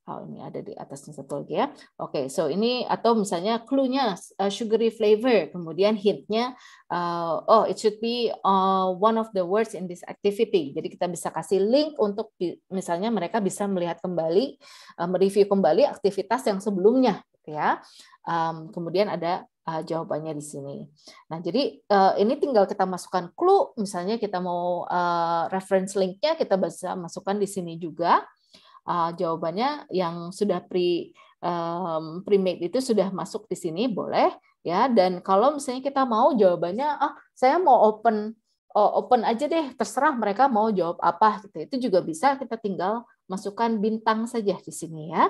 Oh, ini ada di atasnya satu lagi ya. Oke, okay, so ini atau misalnya clue-nya uh, sugary flavor, kemudian hint-nya uh, oh it should be uh, one of the words in this activity. Jadi kita bisa kasih link untuk misalnya mereka bisa melihat kembali, uh, mereview kembali aktivitas yang sebelumnya gitu ya. Um, kemudian ada uh, jawabannya di sini. Nah, jadi uh, ini tinggal kita masukkan clue, misalnya kita mau uh, reference linknya kita bisa masukkan di sini juga uh, jawabannya yang sudah pre um, pre-made itu sudah masuk di sini boleh ya dan kalau misalnya kita mau jawabannya ah saya mau open oh, open aja deh terserah mereka mau jawab apa gitu itu juga bisa kita tinggal masukkan bintang saja di sini ya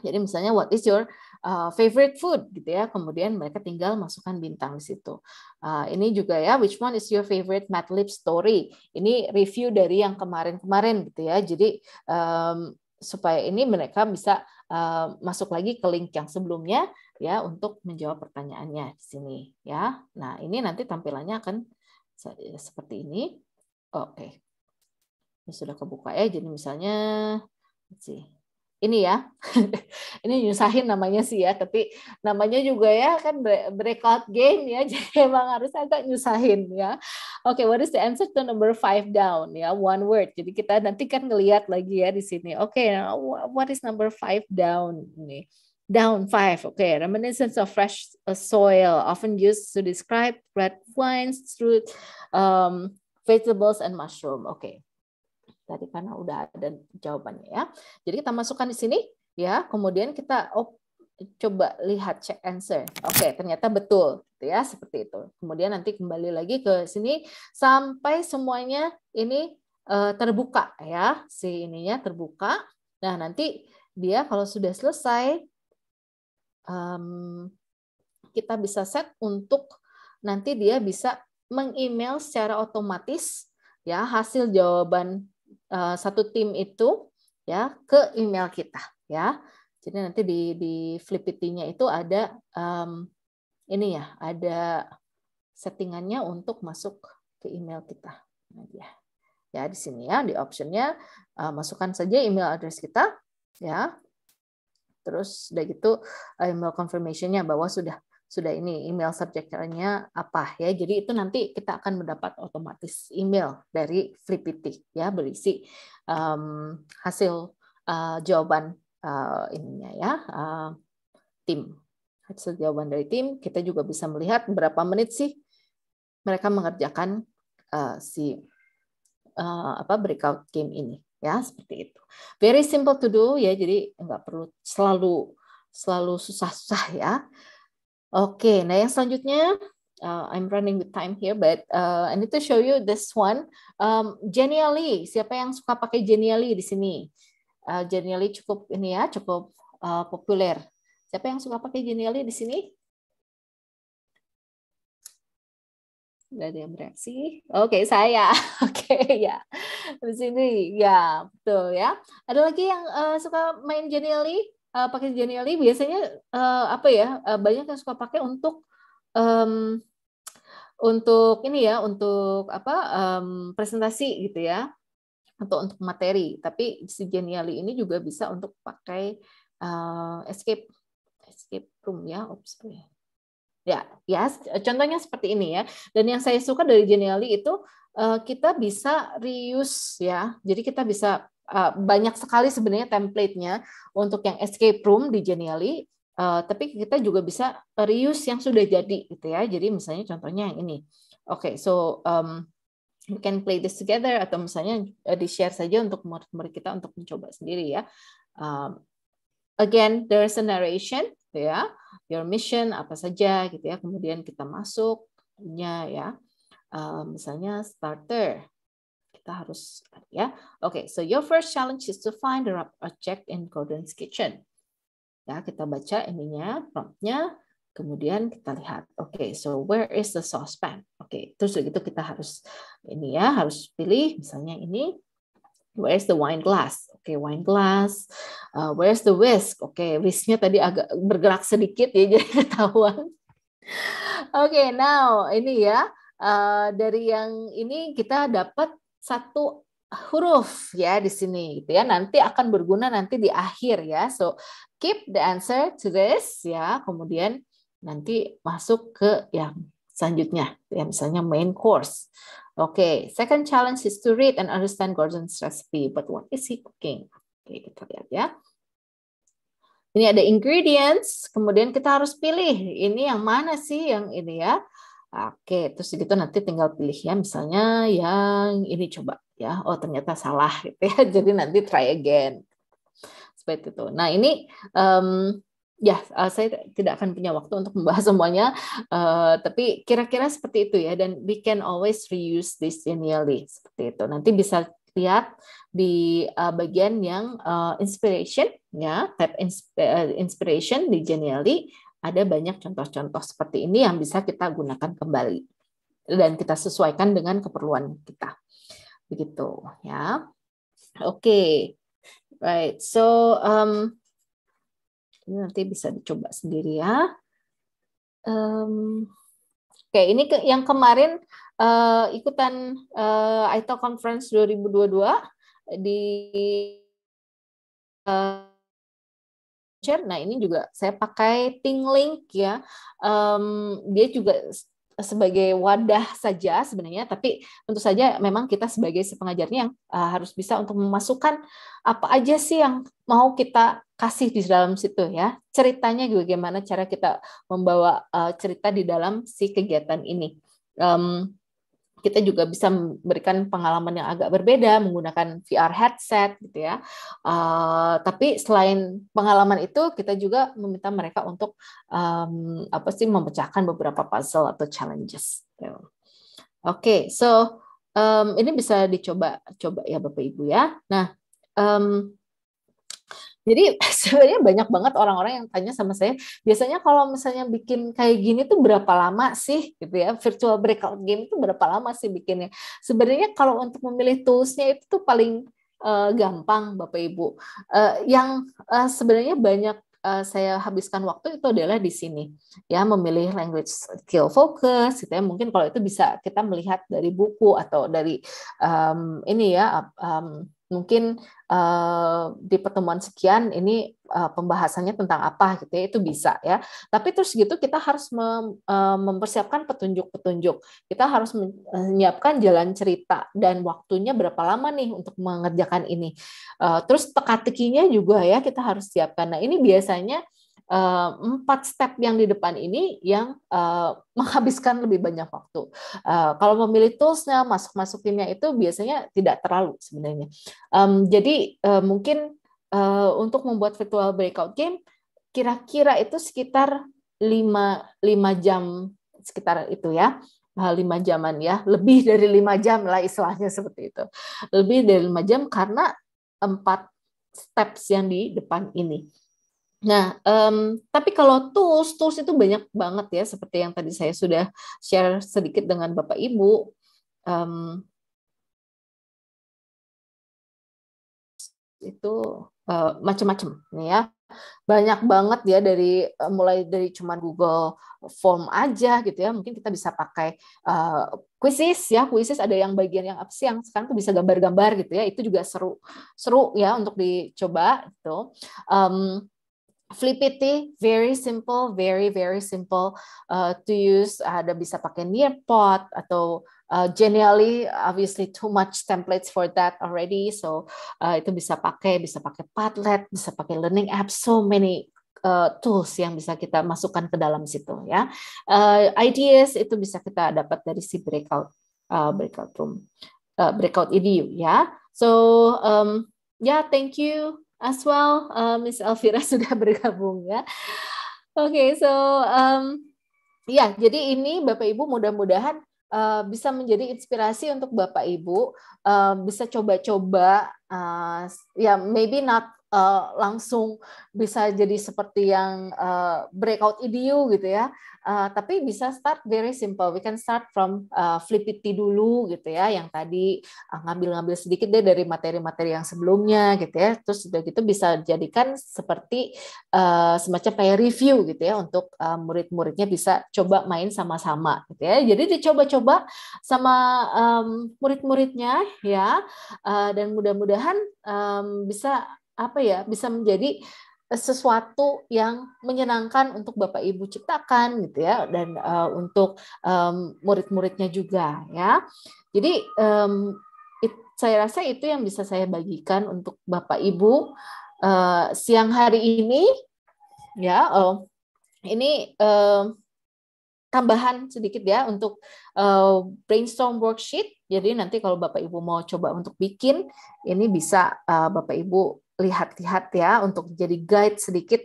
jadi misalnya what is your uh, favorite food gitu ya. Kemudian mereka tinggal masukkan bintang di situ. Uh, ini juga ya, which one is your favorite lip story? Ini review dari yang kemarin-kemarin gitu ya. Jadi um, supaya ini mereka bisa uh, masuk lagi ke link yang sebelumnya ya untuk menjawab pertanyaannya di sini ya. Nah ini nanti tampilannya akan seperti ini. Oke, okay. ini sudah kebuka ya. Jadi misalnya, see ini ya ini nyusahin namanya sih ya tapi namanya juga ya kan breakout game ya jadi emang harus agak nyusahin ya oke okay, what is the answer to number five down ya one word jadi kita nanti kan ngelihat lagi ya di sini oke okay, what is number five down nih down five oke okay. reminiscence of fresh uh, soil often used to describe red wines fruit um, vegetables and mushroom oke okay tadi karena udah ada jawabannya ya. Jadi kita masukkan di sini ya, kemudian kita oh, coba lihat check answer. Oke, ternyata betul gitu ya, seperti itu. Kemudian nanti kembali lagi ke sini sampai semuanya ini uh, terbuka ya, si ininya terbuka. Nah, nanti dia kalau sudah selesai um, kita bisa set untuk nanti dia bisa meng-email secara otomatis ya hasil jawaban Eh, satu tim itu ya ke email kita ya. Jadi nanti di di flipitinya itu ada um, ini ya, ada settingannya untuk masuk ke email kita. Nah, ya. ya di sini ya di optionnya uh, masukkan saja email address kita ya. Terus udah gitu eh, email confirmationnya nya bahwa sudah sudah ini email subjeknya apa ya. Jadi itu nanti kita akan mendapat otomatis email dari Flipity ya berisi um, hasil uh, jawaban uh, ininya ya uh, tim hasil jawaban dari tim. Kita juga bisa melihat berapa menit sih mereka mengerjakan uh, si uh, apa breakout game ini ya seperti itu. Very simple to do ya jadi nggak perlu selalu selalu susah-susah ya. Oke, okay, nah yang selanjutnya uh, I'm running with time here, but uh, I need to show you this one. Um, Genially, siapa yang suka pakai Genially di sini? Uh, Genially cukup ini ya, cukup uh, populer. Siapa yang suka pakai Genially di sini? Gak ada yang bereaksi. Oke, okay, saya. Oke, okay, ya. Di sini, ya, betul ya. Ada lagi yang uh, suka main Genially? uh, pakai Genially biasanya uh, apa ya uh, banyak yang suka pakai untuk um, untuk ini ya untuk apa um, presentasi gitu ya atau untuk materi tapi si Genially ini juga bisa untuk pakai uh, escape escape room ya Oops. Ya. ya ya contohnya seperti ini ya dan yang saya suka dari Genially itu kita bisa reuse ya jadi kita bisa Eh, banyak sekali sebenarnya template-nya untuk yang escape room di Genially. Uh, eh, tapi kita juga bisa reuse yang sudah jadi gitu ya. Jadi misalnya contohnya yang ini. Oke, okay, so um, we can play this together atau misalnya uh, eh, di share saja untuk murid-murid kita untuk mencoba sendiri ya. Um, again, there is a narration, gitu ya. Your mission apa saja gitu ya. Kemudian kita masuknya ya. Uh, misalnya starter, kita harus ya. Oke, okay, so your first challenge is to find the right object in Gordon's kitchen. Ya, kita baca ininya, promptnya, kemudian kita lihat. Oke, okay, so where is the saucepan? Oke, okay, terus begitu kita harus ini ya, harus pilih misalnya ini. where is the wine glass? Oke, okay, wine glass. Uh, is the whisk? Oke, okay, whisknya tadi agak bergerak sedikit ya, jadi ketahuan. Oke, okay, now ini ya uh, dari yang ini kita dapat satu huruf ya di sini gitu ya. Nanti akan berguna nanti di akhir ya. So keep the answer to this ya. Kemudian nanti masuk ke yang selanjutnya ya misalnya main course. Oke, okay. second challenge is to read and understand Gordon's recipe, but what is he cooking? Oke, okay, kita lihat ya. Ini ada ingredients, kemudian kita harus pilih ini yang mana sih yang ini ya. Oke, terus gitu nanti tinggal pilih ya misalnya yang ini coba ya. Oh, ternyata salah gitu ya. Jadi nanti try again. Seperti itu. Nah, ini um, ya eh, saya tidak akan punya waktu untuk membahas semuanya uh, tapi kira-kira seperti itu ya dan we can always reuse this genially seperti itu. Nanti bisa lihat di uh, bagian yang uh, inspiration ya tab insp uh, inspiration di genially ada banyak contoh-contoh seperti ini yang bisa kita gunakan kembali dan kita sesuaikan dengan keperluan kita. Begitu ya. Oke. Okay. Right. So um, ini nanti bisa dicoba sendiri ya. Um, Oke, okay, ini ke, yang kemarin uh, ikutan uh, ITO Conference 2022 di uh, Nah ini juga saya pakai link ya. Um, dia juga sebagai wadah saja sebenarnya, tapi tentu saja memang kita sebagai sepengajarnya pengajarnya yang uh, harus bisa untuk memasukkan apa aja sih yang mau kita kasih di dalam situ ya. Ceritanya bagaimana cara kita membawa uh, cerita di dalam si kegiatan ini. Um, kita juga bisa memberikan pengalaman yang agak berbeda menggunakan VR headset gitu ya. Uh, tapi selain pengalaman itu kita juga meminta mereka untuk um, apa sih memecahkan beberapa puzzle atau challenges. Oke, okay, so um, ini bisa dicoba coba ya Bapak Ibu ya. Nah, um, jadi sebenarnya banyak banget orang-orang yang tanya sama saya, biasanya kalau misalnya bikin kayak gini tuh berapa lama sih gitu ya, virtual breakout game itu berapa lama sih bikinnya. Sebenarnya kalau untuk memilih toolsnya itu tuh paling uh, gampang Bapak Ibu. Uh, yang uh, sebenarnya banyak uh, saya habiskan waktu itu adalah di sini ya memilih language skill focus gitu ya mungkin kalau itu bisa kita melihat dari buku atau dari um, ini ya um, mungkin uh, di pertemuan sekian ini uh, pembahasannya tentang apa gitu ya itu bisa ya tapi terus gitu kita harus mem, uh, eh, mempersiapkan petunjuk-petunjuk kita harus menyiapkan jalan cerita dan waktunya berapa lama nih untuk mengerjakan ini uh, terus teka-tekinya juga ya kita harus siapkan nah ini biasanya Eh, empat step yang di depan ini yang eh, menghabiskan lebih banyak waktu. Eh, kalau memilih toolsnya, masuk-masukinnya itu biasanya tidak terlalu sebenarnya. jadi mungkin untuk membuat virtual breakout game, kira-kira itu sekitar 5, 5 jam sekitar itu ya lima jaman ya lebih dari lima jam lah istilahnya seperti itu lebih dari lima jam karena empat steps yang di depan ini Nah, um, tapi kalau tools, tools itu banyak banget ya, seperti yang tadi saya sudah share sedikit dengan Bapak Ibu. Um, itu uh, e, macam-macam, nih ya. Banyak banget ya dari uh, mulai dari cuman Google Form aja gitu ya. Mungkin kita bisa pakai uh, e, kuisis ya, kuisis ada yang bagian yang apa sih yang sekarang tuh bisa gambar-gambar gitu ya. Itu juga seru, seru ya untuk dicoba itu Um, Flipity eh. very simple, very very simple uh, to use. Ada bisa pakai Nearpod atau uh, generally obviously too much templates for that already. So uh, itu bisa pakai, bisa pakai Padlet, bisa pakai learning app, so many uh, tools yang bisa kita masukkan ke dalam situ ya. Uh, ideas itu bisa kita dapat dari si breakout uh, breakout room uh, breakout edu ya. So um, yeah, thank you as well uh, Miss Elvira sudah bergabung ya. Oke, okay, so um, ya jadi ini Bapak Ibu mudah-mudahan uh, bisa menjadi inspirasi untuk Bapak Ibu uh, bisa coba-coba uh, ya maybe not uh, langsung bisa jadi seperti yang uh, breakout idio gitu ya. Uh, tapi bisa start very simple. We can start from uh, Flippity dulu gitu ya, yang tadi ngambil-ngambil uh, sedikit deh dari materi-materi yang sebelumnya gitu ya. Terus sudah gitu bisa jadikan seperti uh, semacam kayak review gitu ya untuk uh, murid-muridnya bisa coba main sama-sama gitu ya. Jadi dicoba-coba sama um, murid-muridnya ya, uh, dan mudah-mudahan um, bisa apa ya bisa menjadi eh, sesuatu yang menyenangkan untuk Bapak Ibu ciptakan gitu ya dan uh, untuk um, murid-muridnya juga ya. Jadi um, it, saya rasa itu yang bisa saya bagikan untuk Bapak Ibu uh, siang hari ini ya. Oh, ini uh, tambahan sedikit ya untuk uh, brainstorm worksheet. Jadi nanti kalau Bapak Ibu mau coba untuk bikin ini bisa uh, Bapak Ibu lihat-lihat ya untuk jadi guide sedikit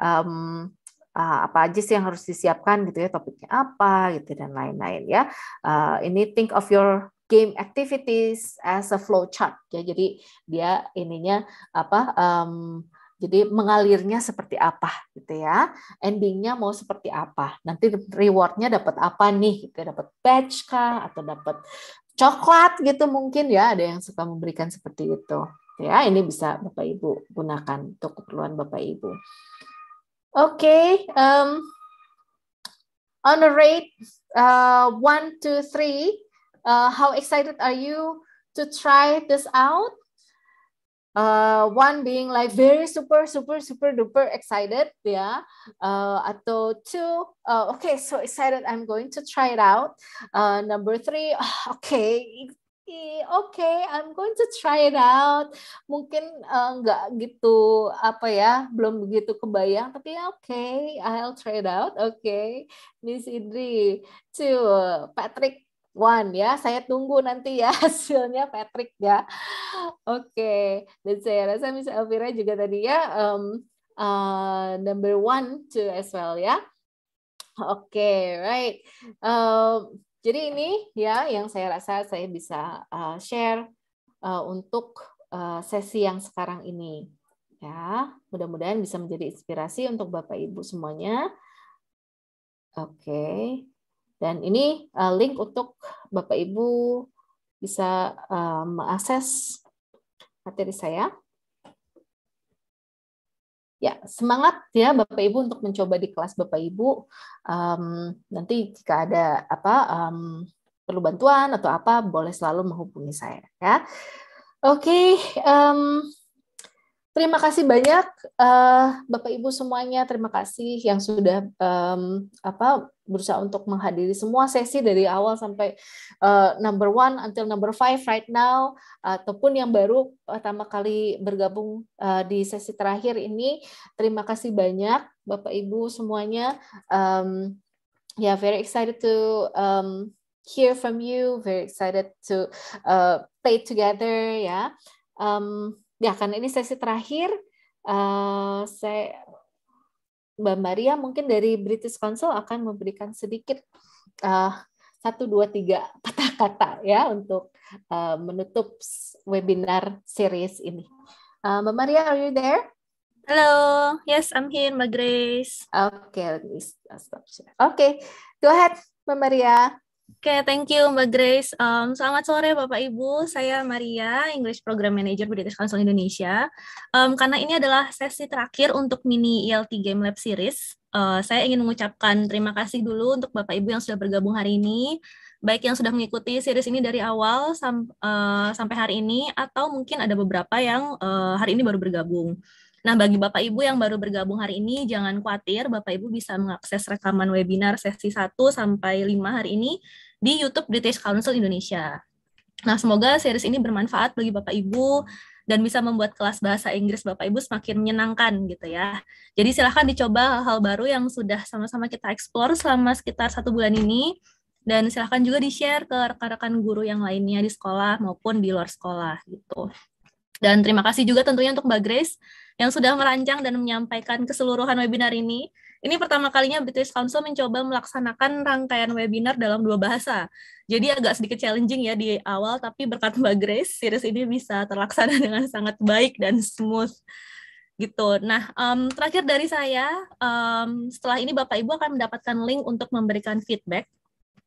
um, uh, apa aja sih yang harus disiapkan gitu ya topiknya apa gitu dan lain-lain ya uh, ini think of your game activities as a flowchart ya jadi dia ininya apa um, jadi mengalirnya seperti apa gitu ya endingnya mau seperti apa nanti rewardnya dapat apa nih gitu dapat badge kah atau dapat coklat gitu mungkin ya ada yang suka memberikan seperti itu Ya, ini bisa Bapak Ibu gunakan untuk keperluan Bapak Ibu. Oke, okay, um, on a rate uh, one, two, three, uh, how excited are you to try this out? Uh, one being like very super super super duper excited ya yeah. uh, atau two uh, okay so excited I'm going to try it out uh, number three okay okay, I'm going to try it out. Mungkin uh, nggak gitu apa ya, belum begitu kebayang, tapi ya oke, okay, I'll try it out. Oke, okay. Miss Idri, two, Patrick one ya. Saya tunggu nanti ya hasilnya Patrick ya. Oke, okay. dan saya rasa Miss Elvira juga tadi ya um, uh, number one to as well ya. Oke, okay, right. Um, jadi ini ya yang saya rasa saya bisa eh, share eh, untuk eh, sesi yang sekarang ini. Ya, mudah-mudahan bisa menjadi inspirasi untuk Bapak Ibu semuanya. Oke. Okay. Dan ini link untuk Bapak Ibu bisa mengakses materi saya. Ya, semangat ya Bapak Ibu untuk mencoba di kelas Bapak Ibu. Um, nanti jika ada apa um, perlu bantuan atau apa, boleh selalu menghubungi saya ya. Oke, okay, um, Terima kasih banyak uh, Bapak Ibu semuanya. Terima kasih yang sudah um, apa berusaha untuk menghadiri semua sesi dari awal sampai uh, number one until number five right now ataupun yang baru pertama kali bergabung uh, di sesi terakhir ini. Terima kasih banyak Bapak Ibu semuanya. Um, ya yeah, very excited to um, hear from you. Very excited to uh, play together ya. Yeah. Um, Ya, karena ini sesi terakhir, uh, saya Mbak Maria mungkin dari British Council akan memberikan sedikit eh, satu dua tiga patah kata ya untuk uh, menutup webinar series ini. Uh, Mbak Maria, are you there? Hello, yes, I'm here, Mbak Grace. Oke, okay, let me stop Oke, okay. go ahead, Mbak Maria. Oke, okay, thank you Mbak Grace. Um, selamat sore Bapak Ibu, saya Maria, English Program Manager British Council Indonesia. Um, karena ini adalah sesi terakhir untuk mini ELT Game Lab Series, uh, saya ingin mengucapkan terima kasih dulu untuk Bapak Ibu yang sudah bergabung hari ini, baik yang sudah mengikuti series ini dari awal sam uh, sampai hari ini, atau mungkin ada beberapa yang uh, hari ini baru bergabung. Nah, bagi Bapak Ibu yang baru bergabung hari ini, jangan khawatir, Bapak Ibu bisa mengakses rekaman webinar sesi 1 sampai 5 hari ini di YouTube British Council Indonesia. Nah, semoga series ini bermanfaat bagi Bapak Ibu dan bisa membuat kelas bahasa Inggris Bapak Ibu semakin menyenangkan gitu ya. Jadi silahkan dicoba hal-hal baru yang sudah sama-sama kita explore selama sekitar satu bulan ini dan silahkan juga di-share ke rekan-rekan guru yang lainnya di sekolah maupun di luar sekolah gitu. Dan terima kasih juga tentunya untuk Mbak Grace yang sudah merancang dan menyampaikan keseluruhan webinar ini. Ini pertama kalinya British Council mencoba melaksanakan rangkaian webinar dalam dua bahasa. Jadi agak sedikit challenging ya di awal, tapi berkat Mbak Grace, series ini bisa terlaksana dengan sangat baik dan smooth gitu. Nah, um, terakhir dari saya, um, setelah ini Bapak Ibu akan mendapatkan link untuk memberikan feedback.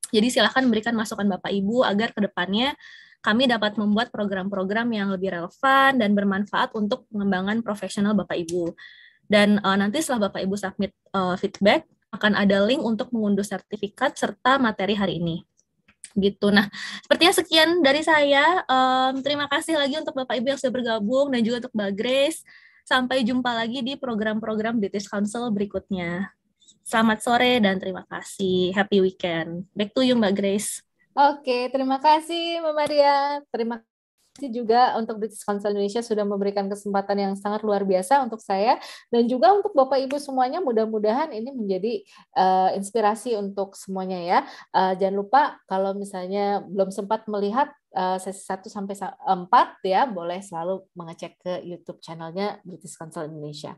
Jadi silahkan berikan masukan Bapak Ibu agar kedepannya depannya kami dapat membuat program-program yang lebih relevan dan bermanfaat untuk pengembangan profesional Bapak Ibu. Dan uh, nanti setelah Bapak Ibu submit uh, feedback, akan ada link untuk mengunduh sertifikat serta materi hari ini gitu. Nah, sepertinya sekian dari saya. Um, terima kasih lagi untuk Bapak Ibu yang sudah bergabung dan juga untuk Mbak Grace. Sampai jumpa lagi di program-program British Council berikutnya. Selamat sore dan terima kasih. Happy weekend. Back to you Mbak Grace. Oke, terima kasih Mbak Maria. Terima kasih juga untuk British Council Indonesia sudah memberikan kesempatan yang sangat luar biasa untuk saya dan juga untuk Bapak Ibu semuanya mudah-mudahan ini menjadi uh, inspirasi untuk semuanya ya. Uh, jangan lupa kalau misalnya belum sempat melihat eh, sesi 1 sampai 4 ya boleh selalu mengecek ke YouTube channelnya British Council Indonesia.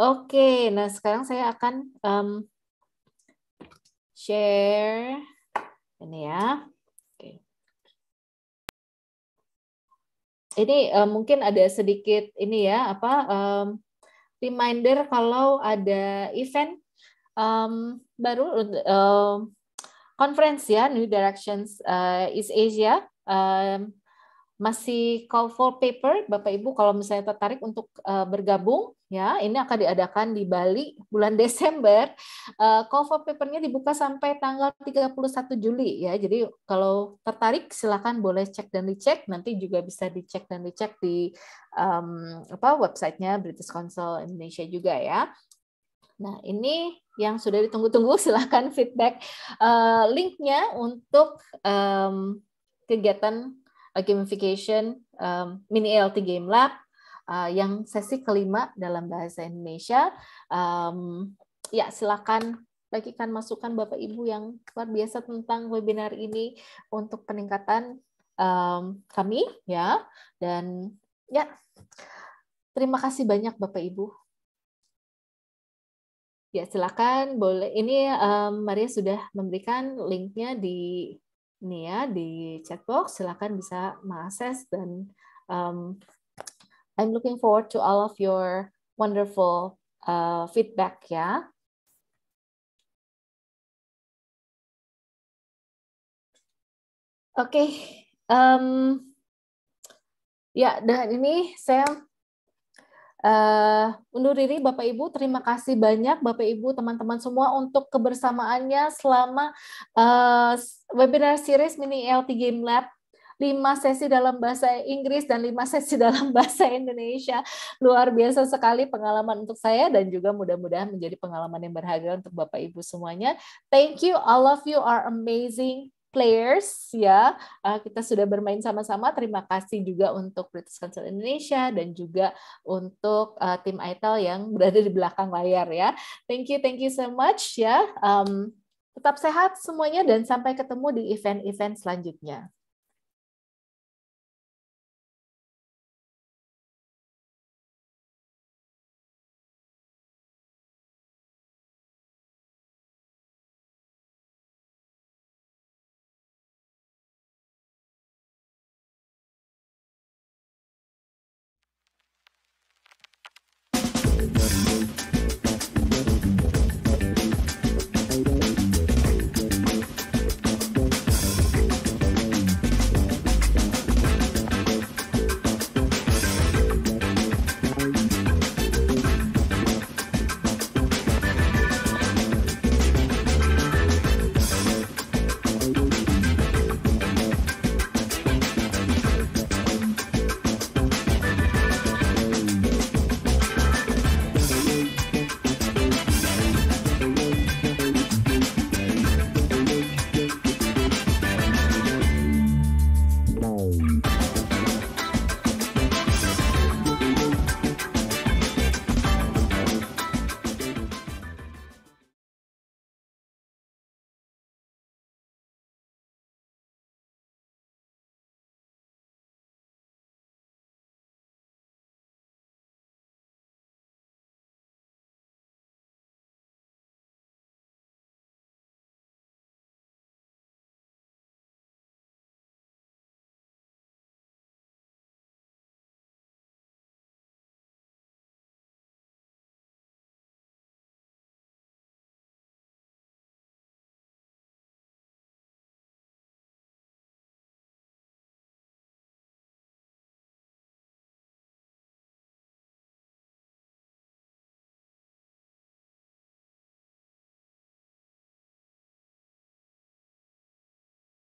Oke, nah sekarang saya akan um, share ini ya. Oke. Ini uh, mungkin ada sedikit ini ya apa um, reminder kalau ada event um, baru uh, conference ya New Directions uh, East Asia Uh, masih call for paper Bapak Ibu kalau misalnya tertarik untuk uh, bergabung ya ini akan diadakan di Bali bulan Desember uh, call for papernya dibuka sampai tanggal 31 Juli ya jadi kalau tertarik silakan boleh cek dan dicek nanti juga bisa dicek dan dicek di um, apa websitenya British Council Indonesia juga ya nah ini yang sudah ditunggu-tunggu silahkan feedback uh, linknya untuk um, kegiatan gamification um, mini ELT game lab uh, yang sesi kelima dalam bahasa Indonesia. Um, ya silakan bagikan masukan Bapak Ibu yang luar biasa tentang webinar ini untuk peningkatan um, kami ya dan ya terima kasih banyak Bapak Ibu. Ya silakan boleh ini um, Maria sudah memberikan linknya di Nia ya di chatbox, silakan bisa mengakses dan um, I'm looking forward to all of your wonderful uh, feedback ya. Oke, okay. um, ya dan ini saya Uh, undur diri Bapak Ibu, terima kasih banyak Bapak Ibu, teman-teman semua untuk kebersamaannya selama uh, webinar series mini e LT Game Lab 5 sesi dalam bahasa Inggris dan lima sesi dalam bahasa Indonesia. Luar biasa sekali pengalaman untuk saya dan juga mudah-mudahan menjadi pengalaman yang berharga untuk Bapak Ibu semuanya. Thank you, all of you are amazing players ya. Uh, kita sudah bermain sama-sama. Terima kasih juga untuk British Council Indonesia dan juga untuk uh, tim ITEL yang berada di belakang layar ya. Thank you, thank you so much ya. Um, tetap sehat semuanya dan sampai ketemu di event-event selanjutnya.